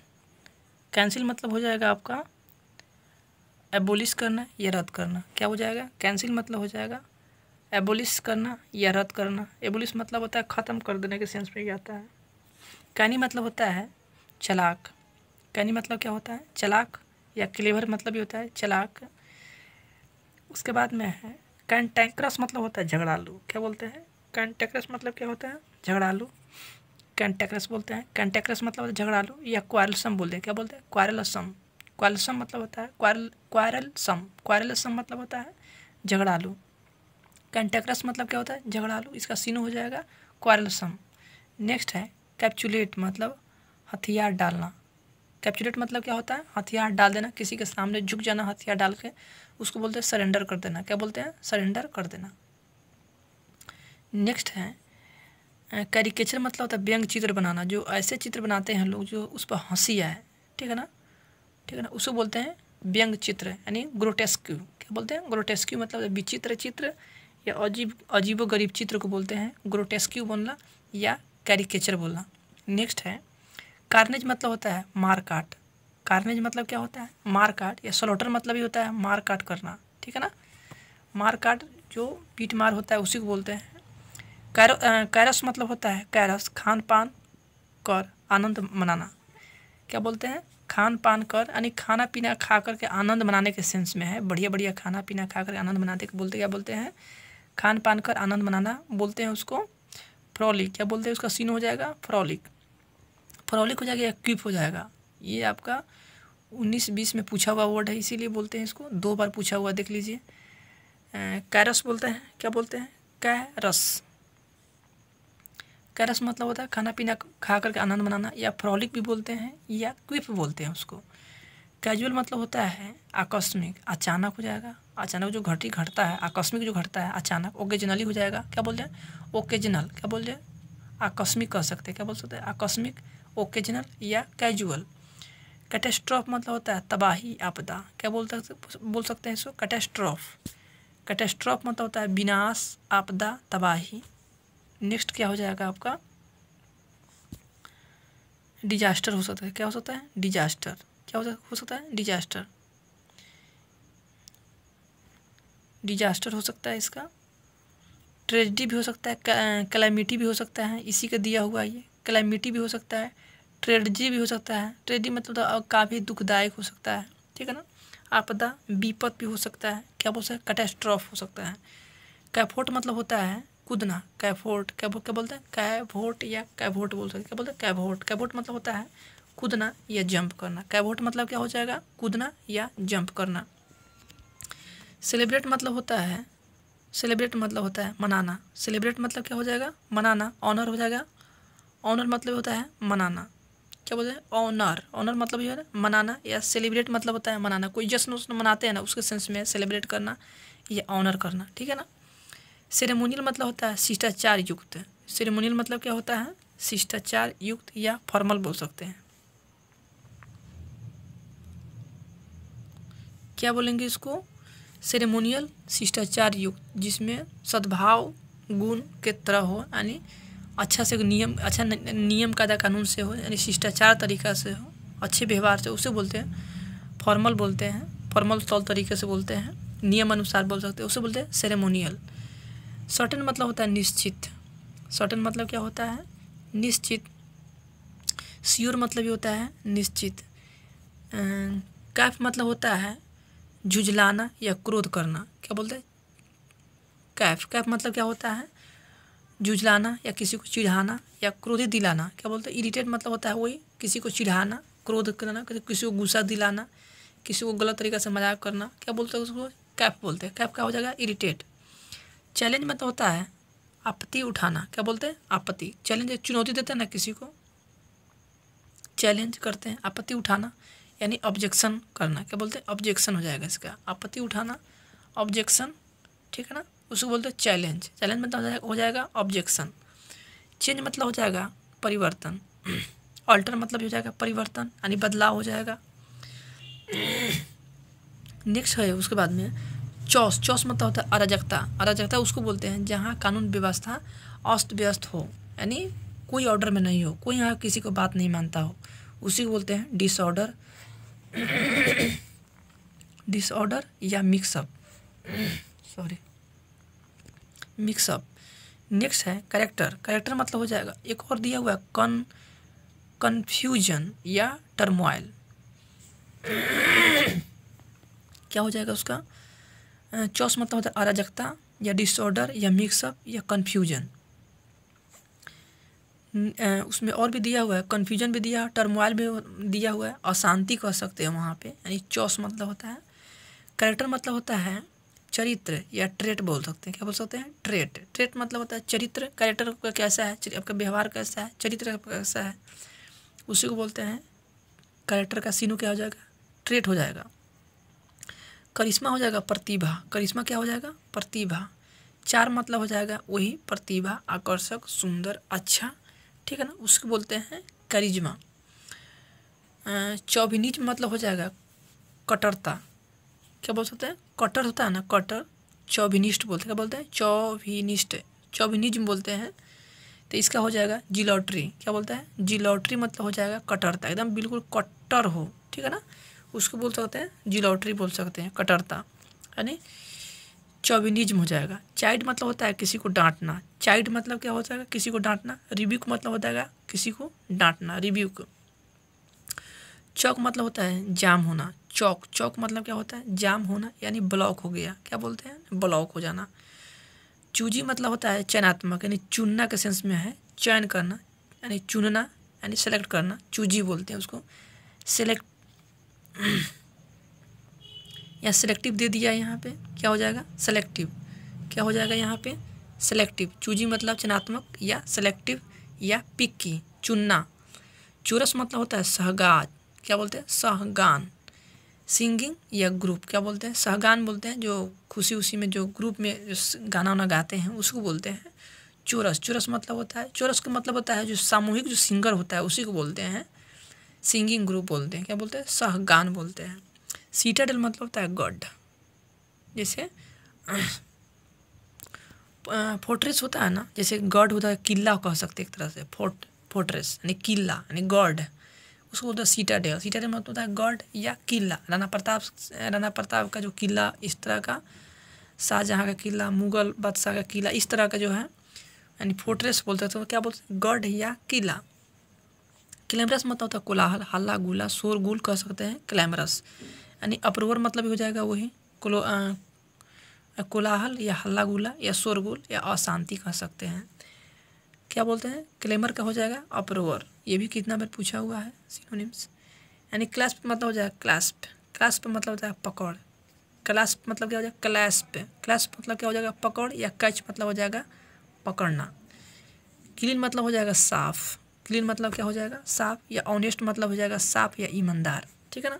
कैंसिल मतलब हो जाएगा आपका एबोलिश करना या रद्द करना क्या हो जाएगा कैंसिल मतलब हो जाएगा एबोलिश करना या रद्द करना एबोलिश मतलब होता है ख़त्म कर देने के सेंस में आता है कैनी मतलब होता है चलाक कैनी मतलब क्या होता है चलाक या क्लेवर मतलब भी होता है चलाक उसके बाद में है कैंटैक्रस मतलब होता है झगड़ालू क्या बोलते हैं कैंटेक्रस मतलब क्या होता है झगड़ालू कैंटेक्रस बोलते हैं कैंटेक्रस मतलब होता है झगड़ालू या क्वारलसम बोलते हैं क्या बोलते हैं क्वारलसम क्वालसम मतलब होता है quarrel quarrelsome quarrelsome मतलब होता है झगड़ालू कंटेक्रस मतलब क्या होता है झगड़ालू इसका सीन हो जाएगा क्वारल सम नेक्स्ट है कैप्चुलेट मतलब हथियार डालना कैप्चुलेट मतलब क्या होता है हथियार डाल देना किसी के सामने झुक जाना हथियार डाल के उसको बोलते हैं सरेंडर कर देना क्या बोलते हैं सरेंडर कर देना नेक्स्ट है कैरिकेचर मतलब होता है व्यंग चित्र बनाना जो ऐसे चित्र बनाते हैं लोग जो उस पर हंसी आए ठीक है ना ठीक है ना उसको बोलते हैं व्यंग चित्र यानी ग्रोटेस्क्यू क्या बोलते हैं ग्रोटेस्क्यू मतलब विचित्र चित्र या अजीब अजीबो गरीब चित्र को बोलते हैं ग्रोटेस्क्यू बोलना या कैरिकेचर बोलना नेक्स्ट है कार्नेज मतलब होता है मार काट कार्नेज मतलब क्या होता है मार काट या सलोटर मतलब ही होता है मार काट करना ठीक है ना मार काट जो पीट मार होता है उसी को बोलते हैं कैरस मतलब होता है कैरस खान पान कर आनंद मनाना क्या बोलते हैं खान पान कर यानी खाना पीना खा करके आनंद मनाने के सेंस में है बढ़िया बढ़िया खाना पीना खा करके आनंद मनाते बोलते क्या बोलते हैं खान पान कर आनंद मनाना बोलते हैं उसको फ्रॉलिक क्या बोलते हैं उसका सीन हो जाएगा फ्रॉलिक फ्रॉलिक हो जाएगा या क्विप हो जाएगा ये आपका उन्नीस बीस में पूछा हुआ वर्ड है इसीलिए बोलते हैं इसको दो बार पूछा हुआ देख लीजिए कैरस बोलते हैं क्या बोलते हैं कैरस कैरस मतलब होता है खाना पीना खा करके आनंद मनाना या फ्रॉलिक भी बोलते हैं या क्विप बोलते हैं उसको कैजुअल मतलब होता है आकस्मिक अचानक हो जाएगा अचानक जो घटी घटता है आकस्मिक जो घटता है अचानक ओकेजनली हो जाएगा क्या बोल जाए ओकेजनल क्या बोल जाए आकस्मिक कह सकते हैं क्या बोल सकते हैं आकस्मिक ओकेजनल या कैजुअल कैटेस्ट्रॉफ मतलब होता है तबाही आपदा क्या बोल सकते बोल सकते हैं इसको कैटेस्ट्रॉफ कैटेस्ट्रॉफ मतलब होता है विनाश आपदा तबाही नेक्स्ट क्या हो जाएगा आपका डिजास्टर हो सकता है क्या हो सकता है डिजास्टर क्या हो सकता है डिजास्टर डिजास्टर हो सकता है इसका ट्रेजडी भी हो सकता है क्लाइमिटी भी हो सकता है इसी का दिया हुआ ये क्लाइमिटी भी हो सकता है ट्रेडजी भी हो सकता है ट्रेडी मतलब काफ़ी दुखदायक हो सकता है ठीक है ना आपदा बीपत भी हो सकता है क्या बोल सकते हैं कैटेस्ट्रॉफ हो सकता है कैफोट मतलब होता है कूदना कैफोर्ट कैब क्या बोलते हैं कैवोट या कैवोट बोल सकते क्या बोलते हैं कैवोट कैवोट मतलब होता है कूदना या जंप करना कैवोट मतलब क्या हो जाएगा कूदना या जंप करना सेलिब्रेट मतलब होता है सेलिब्रेट मतलब होता है मनाना सेलिब्रेट मतलब क्या हो जाएगा मनाना ऑनर हो जाएगा ऑनर मतलब होता है मनाना क्या बोलते हैं ऑनर ऑनर मतलब ये है मनाना या सेलिब्रेट मतलब होता है मनाना कोई जश्न उसने मनाते हैं ना उसके सेंस में सेलिब्रेट करना या ऑनर करना ठीक है ना सेरेमोनियल मतलब होता है शिष्टाचार युक्त सेरेमोनियल मतलब क्या होता है शिष्टाचार युक्त या फॉर्मल बोल सकते हैं क्या बोलेंगे इसको सेरेमोनियल शिष्टाचार युक्त जिसमें सद्भाव गुण के तरह हो यानी अच्छा से नियम अच्छा नियम कायदा कानून से हो यानी शिष्टाचार तरीका से हो अच्छे व्यवहार से उसे बोलते हैं फॉर्मल बोलते हैं फॉर्मल तौर तरीके से बोलते हैं नियम अनुसार बोल सकते हैं उसे बोलते हैं सेरेमोनियल सर्टन मतलब होता है निश्चित सर्टन मतलब क्या होता है निश्चित श्योर मतलब ये होता है निश्चित कैफ मतलब होता है झुझलाना या क्रोध करना क्या बोलते हैं कैफ कैफ मतलब क्या होता है झुझलाना या किसी को चिढ़ाना या क्रोधित दिलाना क्या बोलते हैं इरीटेट मतलब होता है वही किसी को चिढ़ाना क्रोध करना किसी को गुस्सा दिलाना किसी को गलत तरीके से मजाक करना क्या बोलते हैं उसको कैफ बोलते हैं कैफ क्या हो जाएगा इरीटेट चैलेंज मतलब होता है आपत्ति उठाना क्या बोलते हैं आपत्ति चैलेंज चुनौती देते हैं ना किसी को चैलेंज करते हैं आपत्ति उठाना यानी ऑब्जेक्शन करना क्या बोलते हैं ऑब्जेक्शन हो जाएगा इसका आपत्ति उठाना ऑब्जेक्शन ठीक है ना उसको बोलते हैं चैलेंज चैलेंज मतलब हो जाएगा ऑब्जेक्शन चेंज मतलब हो जाएगा परिवर्तन ऑल्टर मतलब हो जाएगा परिवर्तन यानी बदलाव हो जाएगा नेक्स्ट है उसके बाद में चौस चौस मतलब होता है अराजकता अराजकता उसको बोलते हैं जहाँ कानून व्यवस्था अस्त व्यस्त हो यानी कोई ऑर्डर में नहीं हो कोई यहाँ किसी को बात नहीं मानता हो उसी को बोलते हैं डिसऑर्डर डिसऑर्डर या मिक्सअप सॉरी मिक्सअप नेक्स्ट है करेक्टर करेक्टर मतलब हो जाएगा एक और दिया हुआ है कन कन्फ्यूजन या टर्मोइल क्या हो जाएगा उसका चौस मतलब होता है अराजकता या डिसऑर्डर या मिक्सअप या कन्फ्यूजन उसमें और भी दिया हुआ है कन्फ्यूजन भी दिया टर्मोइल भी दिया हुआ है अशांति कह सकते हैं वहाँ पे यानी चौस मतलब होता है करेक्टर मतलब होता है चरित्र या ट्रेट बोल सकते हैं क्या बोल सकते हैं ट्रेट ट्रेट मतलब होता है चरित्र करेक्टर का कैसा है आपका व्यवहार कैसा है चरित्र कैसा है उसी को बोलते हैं करेक्टर का सीनू क्या हो जाएगा ट्रेट हो जाएगा करिश्मा हो जाएगा प्रतिभा करिश्मा क्या हो जाएगा प्रतिभा चार मतलब हो जाएगा वही प्रतिभा आकर्षक सुंदर अच्छा ठीक है ना उसको बोलते हैं करिज्मा चौबीनिज मतलब हो जाएगा कटरता क्या बोल सकते हैं कटर होता है ना कटर चौभिनिष्ट बोलते हैं क्या बोलते हैं चौभिनिष्ट चौभिनिज्म बोलते हैं तो इसका हो जाएगा जिलॉटरी क्या बोलते हैं जिलॉटरी मतलब हो जाएगा कटरता एकदम बिल्कुल कट्टर हो ठीक है ना उसको बोल सकते हैं जिलॉटरी बोल सकते हैं कटरता यानी चौबिनिज्म हो जाएगा चाइड मतलब होता है किसी को डांटना चाइड मतलब क्या हो जाएगा किसी को डांटना रिव्यूक मतलब हो जाएगा किसी को डांटना रिव्यूक चौक मतलब होता है जाम होना चौक चौक मतलब क्या होता है जाम होना यानी ब्लॉक हो गया क्या बोलते हैं ब्लॉक हो जाना चूजी मतलब होता है चयनात्मक यानी चुनना के सेंस में है चयन करना यानी चुनना यानी सेलेक्ट करना चूजी बोलते हैं उसको सेलेक्ट या सेलेक्टिव दे दिया यहाँ पे क्या हो जाएगा सेलेक्टिव क्या हो जाएगा यहाँ पे सेलेक्टिव चूजी मतलब चनात्मक या सेलेक्टिव या पिक्की चुनना चुरस मतलब होता है सहगाज क्या बोलते हैं सहगान सिंगिंग या ग्रुप क्या बोलते हैं सहगान बोलते हैं जो खुशी उसी में जो ग्रुप में गाना वाना गाते हैं उसको बोलते हैं चोरस चोरस मतलब होता है चोरस का मतलब होता है जो सामूहिक जो सिंगर होता है उसी को बोलते हैं सिंगिंग ग्रुप बोलते हैं क्या बोलते हैं सहगान बोलते हैं सीटाडल मतलब होता है गड जैसे फोर्ट्रेस होता है ना जैसे गढ़ होता है किला कह सकते हैं एक तरह से फोर्ट फोर्ट्रेस यानी किला यानी गढ़ उसको बोलते हैं सीटाडेल सीटाडेल मतलब होता है गढ़ या किला राणा प्रताप राणा प्रताप का जो किला इस तरह का शाहजहाँ का किला मुगल बादशाह का किला इस तरह का जो है यानी फोर्ट्रेस बोलते हैं तो क्या बोलते हैं गढ़ या किला क्लैमरस मतलब होता है कोलाहल हल्ला गुला शोरगुल कह सकते हैं क्लैमरस यानी अप्रोवर मतलब हो जाएगा वही कोलो कोलाहल या हल्ला गुला या शोरगुल या अशांति कह सकते हैं क्या बोलते हैं क्लेमर का हो जाएगा अप्रोवर ये भी कितना बार पूछा हुआ है सिनोनिम्स यानी क्लास्प मतलब हो जाएगा क्लास्प क्लास्प मतलब होता है पकौड़ क्लास्प मतलब क्या हो जाएगा क्लैस्प क्लैस्प मतलब क्या हो जाएगा पकड़ या कैच मतलब हो जाएगा पकड़ना क्लीन मतलब हो जाएगा साफ़ क्लीन मतलब क्या हो जाएगा साफ या ऑनेस्ट मतलब हो जाएगा साफ या ईमानदार ठीक है ना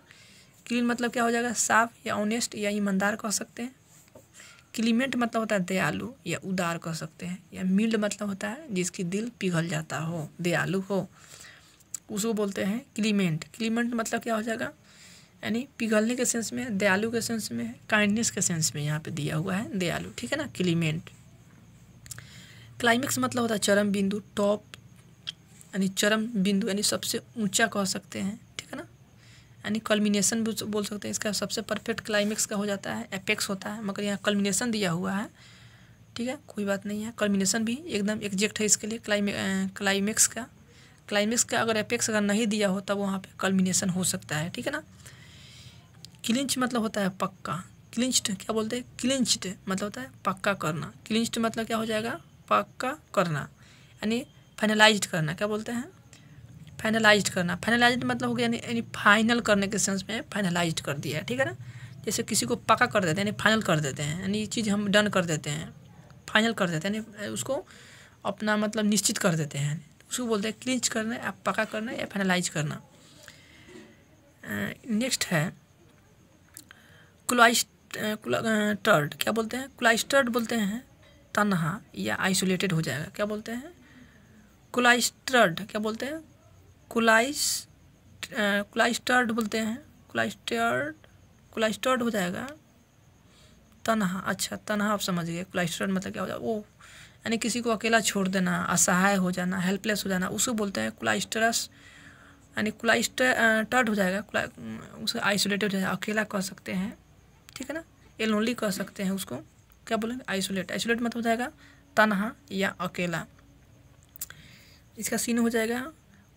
क्लीन मतलब क्या हो जाएगा साफ या ऑनेस्ट या ईमानदार कह सकते हैं क्लीमेंट मतलब होता है दयालु या उदार कह सकते हैं या मिल्ड मतलब होता है जिसकी दिल पिघल जाता हो दयालु हो उसको बोलते हैं क्लीमेंट क्लीमेंट मतलब क्या हो जाएगा यानी पिघलने के सेंस में दयालु के सेंस में काइंडनेस के सेंस में यहाँ पे दिया हुआ है दयालु ठीक है ना क्लीमेंट क्लाइमेक्स मतलब होता है चरम बिंदु टॉप यानी चरम बिंदु यानी सबसे ऊंचा कह सकते हैं ठीक है ना यानी कल्मिनेशन भी बोल सकते हैं इसका सबसे परफेक्ट क्लाइमेक्स का हो जाता है एपेक्स होता है मगर यहाँ कल्मिनेशन दिया हुआ है ठीक है कोई बात नहीं है कल्मिनेशन भी एकदम एग्जैक्ट है इसके लिए क्लाइमे क्लाइमेक्स का क्लाइमेक्स का अगर एपेक्स अगर नहीं दिया हो तब वहाँ पर कल्मिनेशन हो सकता है ठीक है ना क्लिंच मतलब होता है पक्का क्लिंच्ड क्या बोलते हैं क्लिंच्ड मतलब होता है पक्का करना क्लिंच्ड मतलब क्या हो जाएगा पक्का करना यानी फाइनलाइज करना क्या बोलते हैं फाइनलाइज करना फाइनलाइज मतलब हो गया यानी यानी फाइनल करने के सेंस में फाइनलाइज कर दिया है ठीक है ना जैसे किसी को पक्का कर देते हैं यानी फाइनल कर देते हैं यानी ये चीज़ हम डन कर देते हैं फाइनल कर देते हैं यानी उसको अपना मतलब निश्चित कर देते हैं उसको बोलते हैं क्लिंच करना या पक्का करना या फाइनलाइज करना नेक्स्ट है क्लाइस्ट क्लाइस्टर्ड क्या बोलते हैं क्लाइस्टर्ड बोलते हैं तनहा या आइसोलेटेड हो जाएगा क्या बोलते हैं कुलाइस्टर्ड क्या बोलते हैं कुलाइस कुलाइस्टर्ड बोलते हैं कुलाइस्टर्ड कुलाइस्टर्ड हो जाएगा तनहा अच्छा तनहा आप समझ गए कुलाइस्टर्ड मतलब क्या हो जाएगा वो यानी किसी को अकेला छोड़ देना असहाय हो जाना हेल्पलेस हो जाना उसको बोलते हैं कुलाइस्टरस यानी कुलाइस्टर्ड हो जाएगा उसे आइसोलेटेड हो जाएगा अकेला कह सकते हैं ठीक है ना ये लोनली कह सकते हैं उसको क्या बोलेंगे आइसोलेट आइसोलेट मतलब हो जाएगा तनहा या अकेला इसका सीन हो जाएगा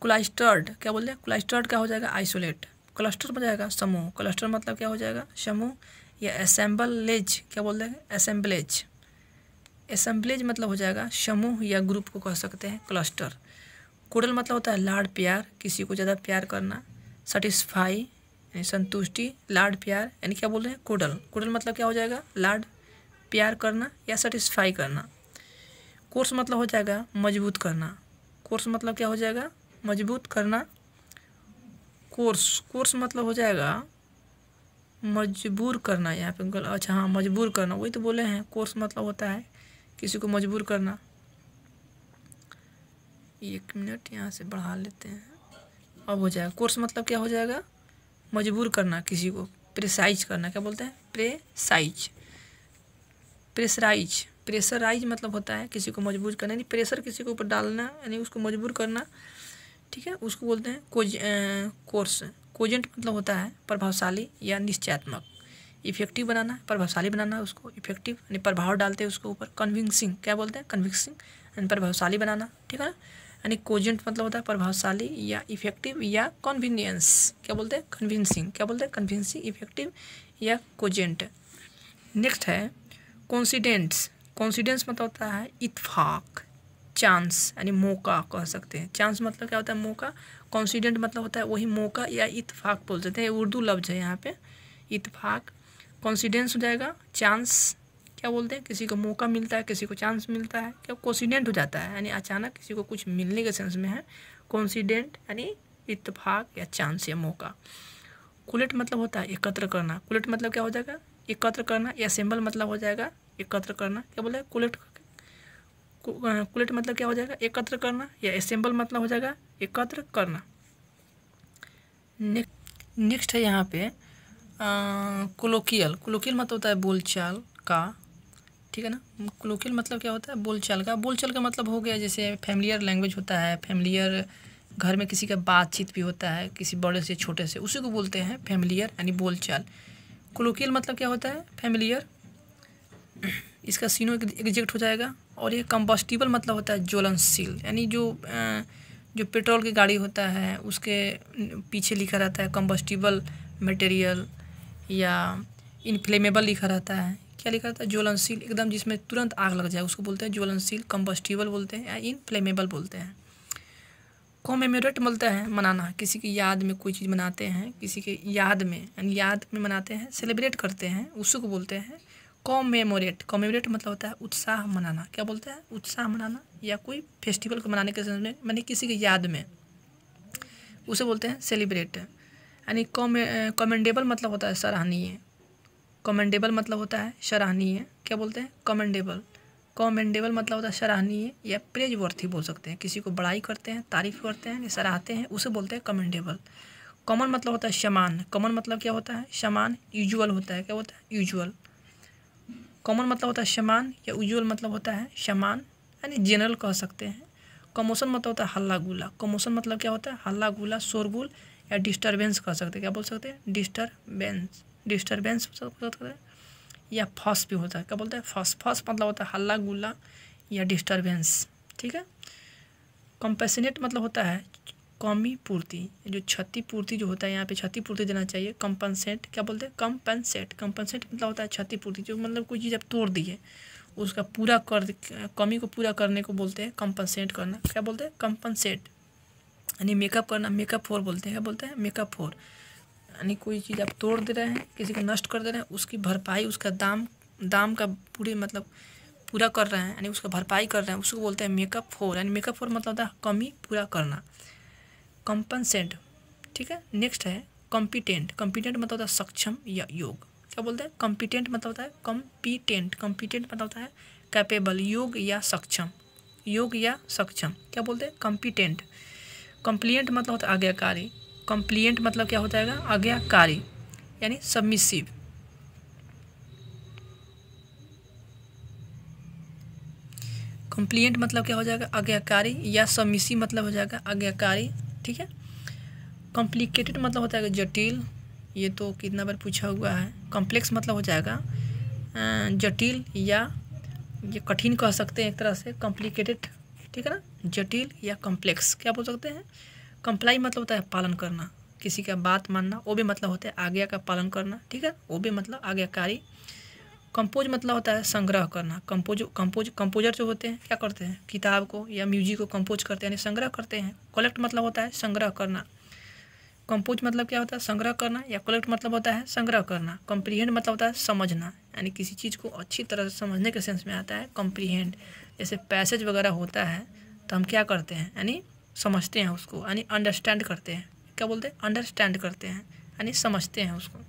क्लास्टर्ड क्या बोलते हैं क्लास्टर्ड क्या हो जाएगा आइसोलेट क्लस्टर बन जाएगा समूह क्लस्टर मतलब क्या हो जाएगा समूह या असेंबलेज क्या बोलते हैं असेंबलेज असेंबलेज मतलब हो जाएगा समूह या ग्रुप को कह सकते हैं क्लस्टर कुडल मतलब होता है लाड प्यार किसी को ज़्यादा प्यार करना सेटिस्फाई यानी संतुष्टि लाड प्यार यानी क्या बोल रहे हैं कुडल कुडल मतलब क्या हो जाएगा लाड प्यार करना या सेटिस्फाई करना कोर्स मतलब हो जाएगा मजबूत करना कोर्स मतलब क्या हो जाएगा मजबूत करना कोर्स कोर्स मतलब हो जाएगा मजबूर करना यहाँ पे अच्छा हाँ मजबूर करना वही तो बोले हैं कोर्स मतलब होता है किसी को मजबूर करना एक मिनट यहाँ से बढ़ा लेते हैं अब हो जाएगा कोर्स मतलब क्या हो जाएगा मजबूर करना किसी को प्रेसाइज करना क्या बोलते हैं प्रेसाइज प्रेसराइज प्रेशराइज मतलब होता है किसी को मजबूर करना यानी प्रेशर किसी के ऊपर डालना यानी उसको मजबूर करना ठीक है उसको बोलते हैं कोज कोर्स कोजेंट मतलब होता है प्रभावशाली या निश्चयात्मक इफेक्टिव बनाना प्रभावशाली बनाना है उसको इफेक्टिव यानी प्रभाव डालते हैं उसके ऊपर कन्विंसिंग क्या बोलते हैं कन्विंसिंग यानी प्रभावशाली बनाना ठीक है ना यानी कोजेंट मतलब होता है प्रभावशाली या इफेक्टिव या कन्वीनियंस क्या बोलते हैं कन्विंसिंग क्या बोलते हैं कन्विंसिंग इफेक्टिव या कोजेंट नेक्स्ट है कॉन्सीडेंट्स कॉन्सिडेंस मतलब होता है इतफाक चांस यानी मौका कह सकते हैं चांस मतलब क्या होता है मौका कॉन्सिडेंट मतलब होता है वही मौका या इतफाक बोल देते हैं उर्दू लफ्ज़ है यहाँ पे इतफाक कॉन्सिडेंस हो जाएगा चांस क्या बोलते हैं किसी को मौका मिलता है किसी को चांस मिलता है क्या कॉन्फिडेंट हो जाता है यानी अचानक किसी को कुछ मिलने के सेंस में है कॉन्फिडेंट यानी इतफाक या चांस या मौका कुलेट मतलब होता है एकत्र करना कुलेट मतलब क्या हो जाएगा एकत्र करना या सिंबल मतलब हो जाएगा एकत्र करना क्या बोला है कोलेक्ट कोलेक्ट मतलब क्या हो जाएगा एकत्र करना या असेंबल मतलब हो जाएगा एकत्र करना नेक्स्ट है यहाँ पे कोलोकियल कोलोकियल मतलब होता है बोलचाल का ठीक है ना कोलोकियल मतलब क्या होता है बोलचाल का बोलचाल का मतलब हो गया जैसे फैमिलियर लैंग्वेज होता है फैमिलियर घर में किसी का बातचीत भी होता है किसी बड़े से छोटे से उसी को बोलते हैं फैमिलियर यानी बोलचाल कोलोकियल मतलब क्या होता है फैमिलियर इसका सीनो एग्जेक्ट हो जाएगा और ये कंपोस्टिबल मतलब होता है ज्वलनशील यानी जो जो पेट्रोल की गाड़ी होता है उसके पीछे लिखा रहता है कंपोस्टिबल मटेरियल या इनफ्लेमेबल लिखा रहता है क्या लिखा रहता है ज्वलनशील एकदम जिसमें तुरंत आग लग जाए उसको बोलते हैं ज्वलनशील कंपोस्टिबल बोलते हैं या इनफ्लेमेबल बोलते हैं कॉमेमोरेट मिलता है मनाना किसी की याद में कोई चीज़ मनाते हैं किसी के याद में यानी याद में मनाते हैं सेलिब्रेट करते हैं उसी को बोलते हैं कॉमेमोरेट कॉमेमोरेट मतलब होता है उत्साह मनाना क्या बोलते हैं उत्साह मनाना या कोई फेस्टिवल को मनाने के समय मानी किसी की याद में उसे बोलते हैं सेलिब्रेट यानी कॉमेंडेबल मतलब होता है सराहनीय कॉमेंडेबल मतलब होता है सराहनीय क्या बोलते हैं कॉमेंडेबल कॉमेंडेबल मतलब होता है सराहनीय या प्रेज वर्थी बोल सकते हैं किसी को बड़ाई करते हैं तारीफ करते हैं या सराहते हैं उसे बोलते हैं कमेंडेबल कॉमन मतलब होता है समान कॉमन मतलब क्या होता है समान यूजुअल होता है क्या होता है यूजुअल कॉमन मतलब होता है शमान या उजुअल मतलब होता है शमान यानी जनरल कह सकते हैं कमोशन मतलब होता है हल्ला गुला कमोशन मतलब क्या होता है हल्ला गुला शोरगुल या डिस्टर्बेंस कह सकते हैं क्या बोल सकते हैं डिस्टर्बेंस डिस्टर्बेंस सकते हैं या फॉस भी होता है क्या बोलते हैं फॉस फॉस मतलब होता है हल्ला गुला या डिस्टर्बेंस ठीक है कंपेसनेट मतलब होता है कमी पूर्ति जो क्षतिपूर्ति जो होता है यहाँ पे क्षतिपूर्ति देना चाहिए कंपनसेट क्या बोलते हैं कंपनसेट कंपनसेट मतलब होता है क्षतिपूर्ति जो मतलब कोई चीज़ आप तोड़ दिए उसका पूरा कर कमी को पूरा करने को बोलते हैं कंपनसेट करना क्या बोलते हैं कंपनसेट यानी मेकअप करना मेकअप फोर बोलते हैं क्या बोलते हैं मेकअप फोर यानी कोई चीज़ आप तोड़ दे रहे हैं किसी को नष्ट कर दे रहे हैं उसकी भरपाई उसका दाम दाम का पूरे मतलब पूरा कर रहे हैं यानी उसका भरपाई कर रहे हैं उसको बोलते हैं मेकअप फोर यानी मेकअप फोर मतलब होता है कमी पूरा करना कंपनसेंट ठीक है नेक्स्ट है कॉम्पिटेंट कॉम्पिटेंट मतलब होता है सक्षम या योग क्या बोलते हैं कॉम्पिटेंट मतलब होता है कॉम्पिटेंट कॉम्पिटेंट मतलब होता है कैपेबल योग या सक्षम योग या सक्षम क्या बोलते हैं कॉम्पिटेंट कंप्लियंट मतलब होता है आज्ञाकारी कंप्लियंट मतलब क्या होता है आज्ञाकारी यानी सबमिसिव कंप्लीट मतलब क्या हो जाएगा आज्ञाकारी या सबमिसिव मतलब हो जाएगा आज्ञाकारी ठीक है कॉम्प्लिकेटेड मतलब होता है जटिल ये तो कितना बार पूछा हुआ है कॉम्प्लेक्स मतलब हो जाएगा जटिल या ये कठिन कह सकते हैं एक तरह से कॉम्प्लिकेटेड ठीक है ना जटिल या कॉम्प्लेक्स क्या बोल सकते हैं कंप्लाई मतलब होता है पालन करना किसी का बात मानना वो भी मतलब होता है आज्ञा का पालन करना ठीक है वो भी मतलब आज्ञाकारी कंपोज मतलब होता है संग्रह करना कंपोज कंपोज कंपोजर जो होते हैं क्या करते हैं किताब को या म्यूजिक को कंपोज करते हैं यानी संग्रह करते हैं कलेक्ट मतलब होता है संग्रह करना कंपोज मतलब क्या होता है संग्रह करना या कलेक्ट मतलब होता है संग्रह करना कंप्रीहेंड मतलब होता है समझना यानी किसी चीज़ को अच्छी तरह से समझने के सेंस में आता है कंप्रीहेंड जैसे पैसेज वगैरह होता है तो हम क्या करते हैं यानी समझते हैं उसको यानी अंडरस्टैंड करते हैं क्या बोलते हैं अंडरस्टैंड करते हैं यानी समझते हैं उसको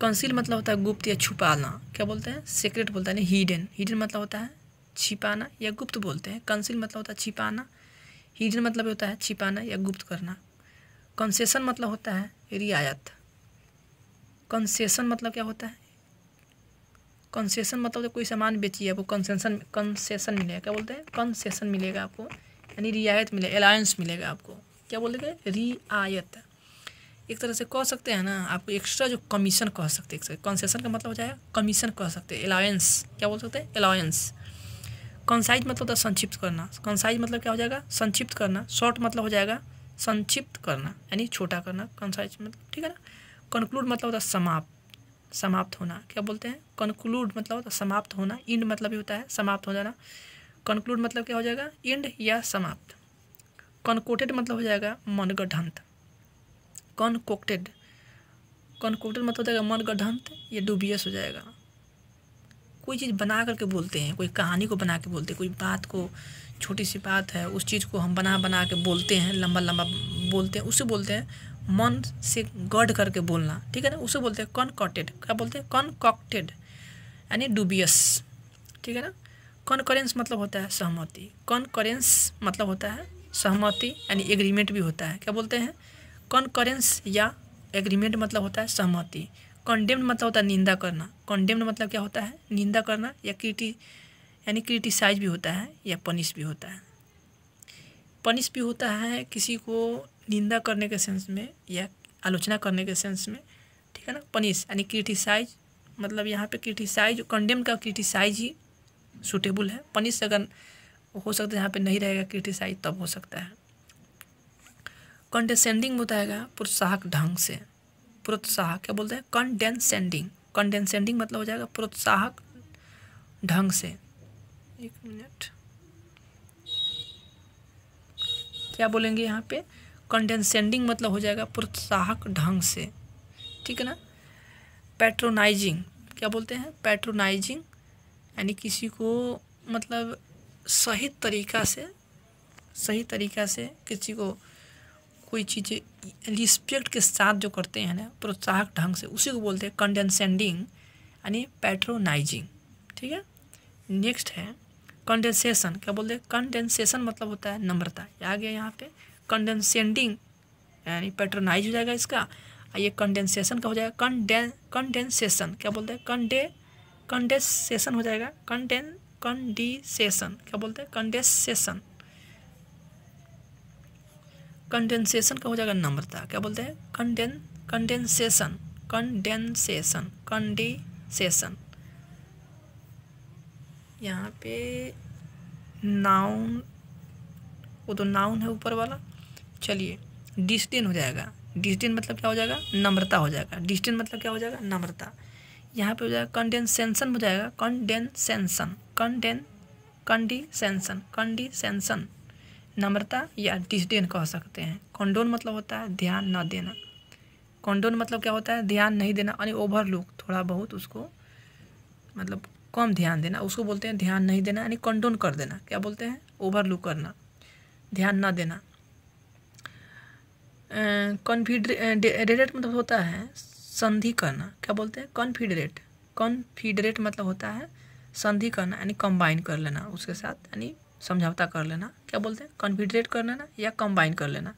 कंसील मतलब होता है गुप्त या छुपाना क्या बोलते हैं सीक्रेट बोलते हैं हिडन हिडन मतलब होता है छिपाना या गुप्त बोलते हैं कंसील मतलब होता है छिपाना हिडन मतलब होता है छिपाना या गुप्त करना कंसेशन मतलब होता है रियायत कंसेशन मतलब क्या होता है कंसेशन मतलब तो कोई सामान बेचिए आपको कंसेशन कंसेशन मिलेगा क्या बोलते हैं कंसेशन मिलेगा आपको यानी रियायत मिलेगा अलायंस मिलेगा आपको क्या बोलेंगे रियायत एक तरह से कह सकते हैं ना आपको एक्स्ट्रा जो कमीशन कह सकते हैं कंसेशन का मतलब हो जाएगा कमीशन कह सकते हैं अलायंस क्या बोल सकते हैं अलायंस कंसाइज मतलब होता है संक्षिप्त करना कंसाइज मतलब क्या हो जाएगा संक्षिप्त करना शॉर्ट मतलब हो जाएगा संक्षिप्त करना यानी छोटा करना कंसाइज मतलब ठीक है ना कंक्लूड मतलब होता है समाप्त समाप्त होना क्या बोलते हैं कंक्लूड मतलब होता है समाप्त होना इंड मतलब भी होता है समाप्त हो जाना कंक्लूड मतलब क्या हो जाएगा इंड या समाप्त कनकोटेड मतलब हो जाएगा मनगढ़ंत कॉनकोक्टेड कॉनकोक्टेड मतलब होता है मनगढ़ंत या डूबियस हो जाएगा कोई चीज़ बना करके बोलते हैं कोई कहानी को बना के बोलते हैं कोई बात को छोटी सी बात है उस चीज़ को हम बना बना के बोलते हैं लंबा लंबा बोलते हैं उसे बोलते हैं मन से गढ़ करके बोलना ठीक है ना उसे बोलते हैं कॉनकॉटेड क्या बोलते हैं कॉनकॉक्टेड यानी डूबियस ठीक है ना कॉन्करेंस मतलब होता है सहमति कॉन्करेंस मतलब होता है सहमति यानी एग्रीमेंट भी होता है क्या बोलते हैं कॉन्करेंस या एग्रीमेंट मतलब होता है सहमति कंडेम्ड मतलब होता है निंदा करना कंडेम्ड मतलब क्या होता है निंदा करना या क्रिटी यानी क्रिटिसाइज भी होता है या पनिश भी होता है पनिश भी होता है किसी को निंदा करने के सेंस में या आलोचना करने के सेंस में ठीक है ना पनिश यानी क्रिटिसाइज मतलब यहाँ पे क्रिटिसाइज कंडेम्ड का क्रिटिसाइज ही सूटेबल है पनिश अगर हो सकता है यहाँ पे नहीं रहेगा क्रिटिसाइज तब हो सकता है कंडेसेंडिंग बताएगा प्रोत्साहक ढंग से प्रोत्साहक क्या बोलते हैं कंडेंसेंडिंग कंडेंसेंडिंग मतलब हो जाएगा प्रोत्साहक ढंग से एक मिनट क्या बोलेंगे यहाँ पे कंडेंसेंडिंग मतलब हो जाएगा प्रोत्साहक ढंग से ठीक है ना पैट्रोनाइजिंग क्या बोलते हैं पैट्रोनाइजिंग यानी किसी को मतलब सही तरीका से सही तरीका से किसी को कोई चीज़ें रिस्पेक्ट के साथ जो करते हैं ना प्रोत्साहक ढंग से उसी को बोलते हैं कंडेंसेंडिंग यानी पैट्रोनाइजिंग ठीक है नेक्स्ट है कंडेंसेशन क्या बोलते हैं कंडेंसेशन मतलब होता है नम्रता आ गया यहाँ पे कंडेंसेंडिंग यानी पैट्रोनाइज हो जाएगा इसका ये कंडेंसेशन का हो जाएगा कंडे कंडेंसेशन क्या बोलते हैं कंडे कंडेंसेशन हो जाएगा कंडें कंडीसेशन क्या बोलते हैं कंडेंसेशन कंडेंसेशन का हो जाएगा नम्रता क्या बोलते हैं कंडेन कंडेंसेशन कंडेंसेशन कंडीसेशन यहाँ पे नाउन वो तो नाउन है ऊपर वाला चलिए डिस्टेन हो जाएगा डिस्टेन मतलब क्या हो जाएगा नम्रता हो जाएगा डिस्टेन मतलब क्या हो जाएगा नम्रता यहाँ पे हो जाएगा कंडेंसेशन हो जाएगा कंडेंसेशन कंडेन कंडीसेंसन कंडीसेंसन नम्रता या डिसडेन कह सकते हैं कंडोन मतलब होता है ध्यान न देना कंडोन मतलब क्या होता है ध्यान नहीं देना यानी ओवरलुक थोड़ा बहुत उसको मतलब कम ध्यान देना उसको बोलते हैं ध्यान नहीं देना यानी कंडोन कर देना क्या बोलते हैं ओवरलुक करना ध्यान ना देना कन्फिडरेट मतलब होता है संधि करना क्या बोलते हैं कन्फिडरेट कन्फिडरेट मतलब होता है संधि करना यानी कंबाइन कर लेना उसके साथ यानी समझौता कर लेना क्या बोलते हैं कन्फिडरेट कर लेना या कंबाइन कर लेना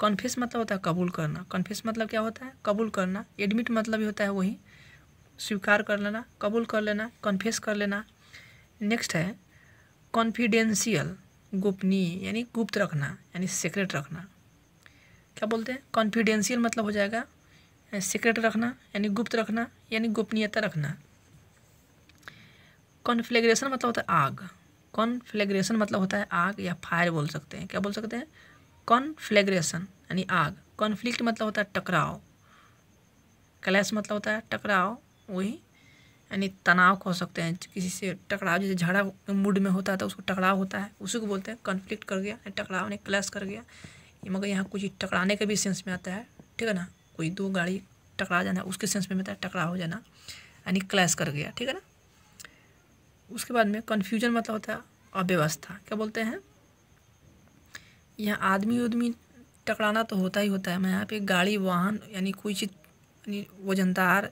कन्फेस मतलब होता है कबूल करना कन्फेस मतलब क्या होता है कबूल करना एडमिट मतलब ही होता है वही स्वीकार कर लेना कबूल कर लेना कन्फेस कर लेना नेक्स्ट है कॉन्फिडेंशियल गोपनीय यानी गुप्त रखना यानी सीक्रेट रखना क्या बोलते हैं कॉन्फिडेंशियल मतलब हो जाएगा सीक्रेट रखना यानी गुप्त रखना यानी गोपनीयता रखना कॉन्फ्लेग्रेशन मतलब होता है आग कॉन्फ्लेग्रेशन मतलब होता है आग या फायर बोल सकते हैं क्या बोल सकते हैं कॉन्फ्लेग्रेशन यानी आग कॉन्फ्लिक्ट मतलब होता है टकराव क्लैश मतलब होता है टकराव वही यानी तनाव हो सकते हैं किसी से टकराव जैसे झगड़ा मूड में होता है तो उसको टकराव होता है उसी को बोलते हैं कॉन्फ्लिक्ट कर गया टकराव ने क्लैश कर गया मगर यहाँ कुछ टकराने का भी सेंस में आता है ठीक है ना कोई दो गाड़ी टकरा जाना उसके सेंस में होता है टकराव हो जाना यानी क्लैश कर गया ठीक है ना उसके बाद में कन्फ्यूजन मतलब होता है अव्यवस्था क्या बोलते हैं यहाँ आदमी उदमी टकराना तो होता ही होता है मैं यहाँ पे गाड़ी वाहन यानी कोई चीज़ यानी वजनदार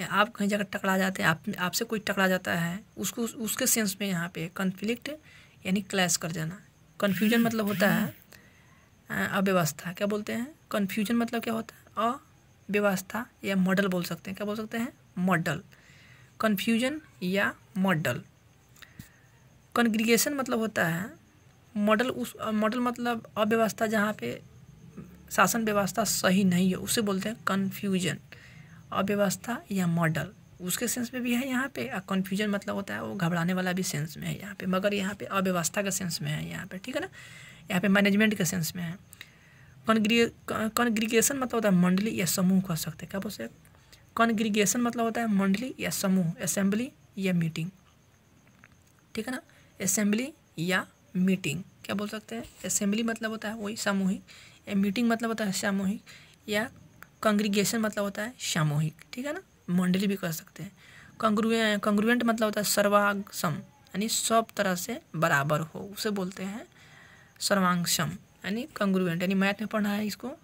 या आप कहीं जगह टकरा जाते हैं आप आपसे कोई टकरा जाता है उसको उसके सेंस में यहाँ पे कन्फ्लिक्ट यानी क्लैश कर जाना कन्फ्यूजन मतलब होता है अव्यवस्था क्या बोलते हैं कन्फ्यूजन मतलब क्या होता है अव्यवस्था या मॉडल बोल सकते हैं क्या बोल सकते हैं मॉडल कन्फ्यूजन या मॉडल कन्ग्रीगेशन मतलब होता है मॉडल उस मॉडल मतलब अव्यवस्था जहाँ पे शासन व्यवस्था सही नहीं है उसे बोलते हैं कन्फ्यूजन अव्यवस्था या मॉडल उसके सेंस में भी है यहाँ पे और कन्फ्यूजन मतलब होता है वो घबराने वाला भी सेंस में है यहाँ पे मगर यहाँ पे अव्यवस्था के सेंस में है यहाँ पे ठीक है ना यहाँ पे मैनेजमेंट के सेंस में है कन्ग्री कन्ग्रीगेशन मतलब होता है मंडली या समूह कह सकते हैं क्या बोल सकते कॉन्ग्रीगेशन मतलब होता है मंडली या समूह असेंबली या मीटिंग ठीक है ना असेंबली या मीटिंग क्या बोल सकते हैं असेंबली मतलब होता है वही सामूहिक या मीटिंग मतलब होता है सामूहिक या कंग्रीगेशन मतलब होता है सामूहिक ठीक है ना मंडली भी कर सकते हैं कंग्रु कंग्रुएंट मतलब होता है सर्वांगसम यानी सब तरह से बराबर हो उसे बोलते हैं सर्वांगसम यानी कंग्रुएंट यानी मैथ में पढ़ना है इसको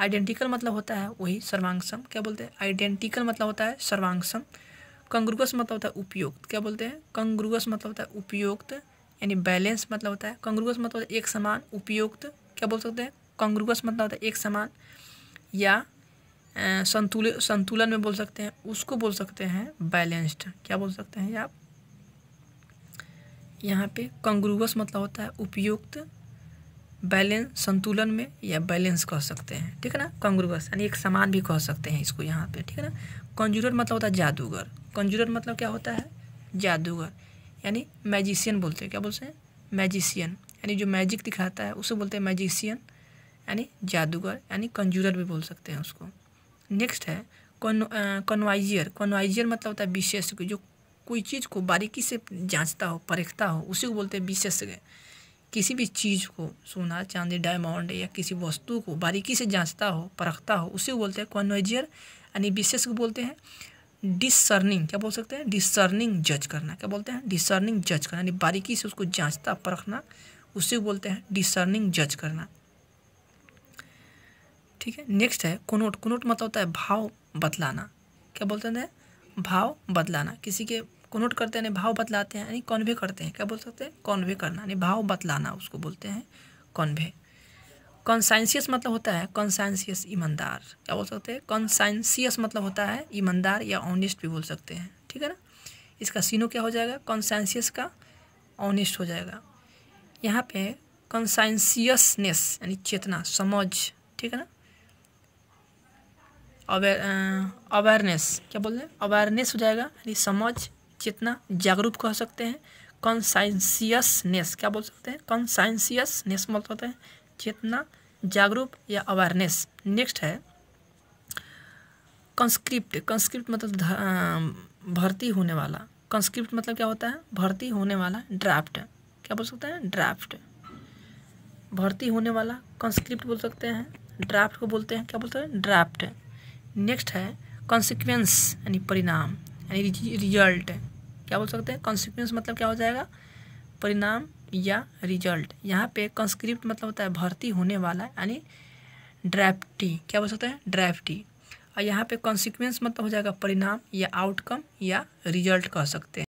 आइडेंटिकल मतलब होता है वही सर्वांगसम क्या बोलते हैं आइडेंटिकल मतलब होता है सर्वांगसम कंग्रुगस मतलब होता है उपयुक्त क्या बोलते हैं कंग्रुगस मतलब होता है उपयुक्त यानी बैलेंस मतलब होता है कंग्रुगस मतलब होता है एक समान उपयुक्त क्या बोल सकते हैं कंग्रुगस मतलब होता है एक समान या संतुल संतुलन में बोल सकते हैं उसको बोल सकते हैं बैलेंस्ड क्या बोल सकते हैं आप यहाँ पे कंग्रुगस मतलब होता है उपयुक्त बैलेंस संतुलन में या बैलेंस कह सकते हैं ठीक है ना कंग्रुअस यानी एक समान भी कह सकते हैं इसको यहाँ पे ठीक है ना कंजूरर मतलब होता है जादूगर कंजूरर मतलब क्या होता है जादूगर यानी मैजिशियन बोलते हैं क्या बोलते हैं मैजिशियन यानी जो मैजिक दिखाता है उसे बोलते हैं मैजिशियन यानी जादूगर यानी कंजूरर भी बोल सकते हैं उसको नेक्स्ट है कन्वाइजियर कन्वाइजियर मतलब होता है विशेषज्ञ जो कोई चीज़ को बारीकी से जांचता हो परखता हो उसी को बोलते हैं विशेषज्ञ किसी भी चीज़ को सोना चांदी डायमंड या किसी वस्तु को बारीकी से जांचता हो परखता हो उसे बोलते हैं कॉन्वेजियर यानी विशेष को बोलते हैं डिसर्निंग क्या बोल सकते हैं डिसर्निंग जज करना क्या बोलते हैं डिसर्निंग जज करना यानी बारीकी से उसको जांचता परखना उसे बोलते हैं डिसर्निंग जज करना ठीक है नेक्स्ट है कोनोट कोनोट मतलब होता है भाव बतलाना क्या बोलते हैं भाव बदलाना किसी के कन्वर्ट करते हैं यानी भाव बतलाते हैं यानी कॉन्वे करते हैं क्या बोल सकते हैं कॉन्वे करना यानी भाव बतलाना उसको बोलते हैं कॉन्वे कॉन्साइंसियस मतलब होता है कॉन्साइंसियस ईमानदार क्या बोल सकते हैं कॉन्साइंसियस मतलब होता है ईमानदार या ऑनेस्ट भी बोल सकते हैं ठीक है ना इसका सीनो क्या हो जाएगा कॉन्साइंसियस का ऑनेस्ट हो जाएगा यहाँ पे कॉन्साइंसियसनेस यानी चेतना समझ ठीक है ना अवेयरनेस क्या बोल रहे हैं अवेयरनेस हो जाएगा यानी समझ चेतना जागरूक कह सकते हैं कॉन्साइंसियसनेस क्या बोल सकते हैं कॉन्साइंसियसनेस बोल सकते हैं चेतना जागरूक या अवेयरनेस नेक्स्ट है कंस्क्रिप्ट कंस्क्रिप्ट मतलब भर्ती होने वाला कंस्क्रिप्ट मतलब क्या होता है भर्ती होने वाला ड्राफ्ट क्या बोल सकते हैं ड्राफ्ट भर्ती होने वाला कंस्क्रिप्ट बोल सकते हैं ड्राफ्ट को बोलते हैं क्या बोलते हैं ड्राफ्ट नेक्स्ट है कॉन्सिक्वेंस यानी परिणाम यानी रिजल्ट क्या बोल सकते हैं कॉन्सिक्वेंस मतलब क्या हो जाएगा परिणाम या रिजल्ट यहाँ पे कंस्क्रिप्ट मतलब होता है भर्ती होने वाला यानी ड्राफ्टी क्या बोल सकते हैं ड्राफ्टी और यहाँ पे कॉन्सिक्वेंस मतलब हो जाएगा परिणाम या आउटकम या रिजल्ट कह सकते हैं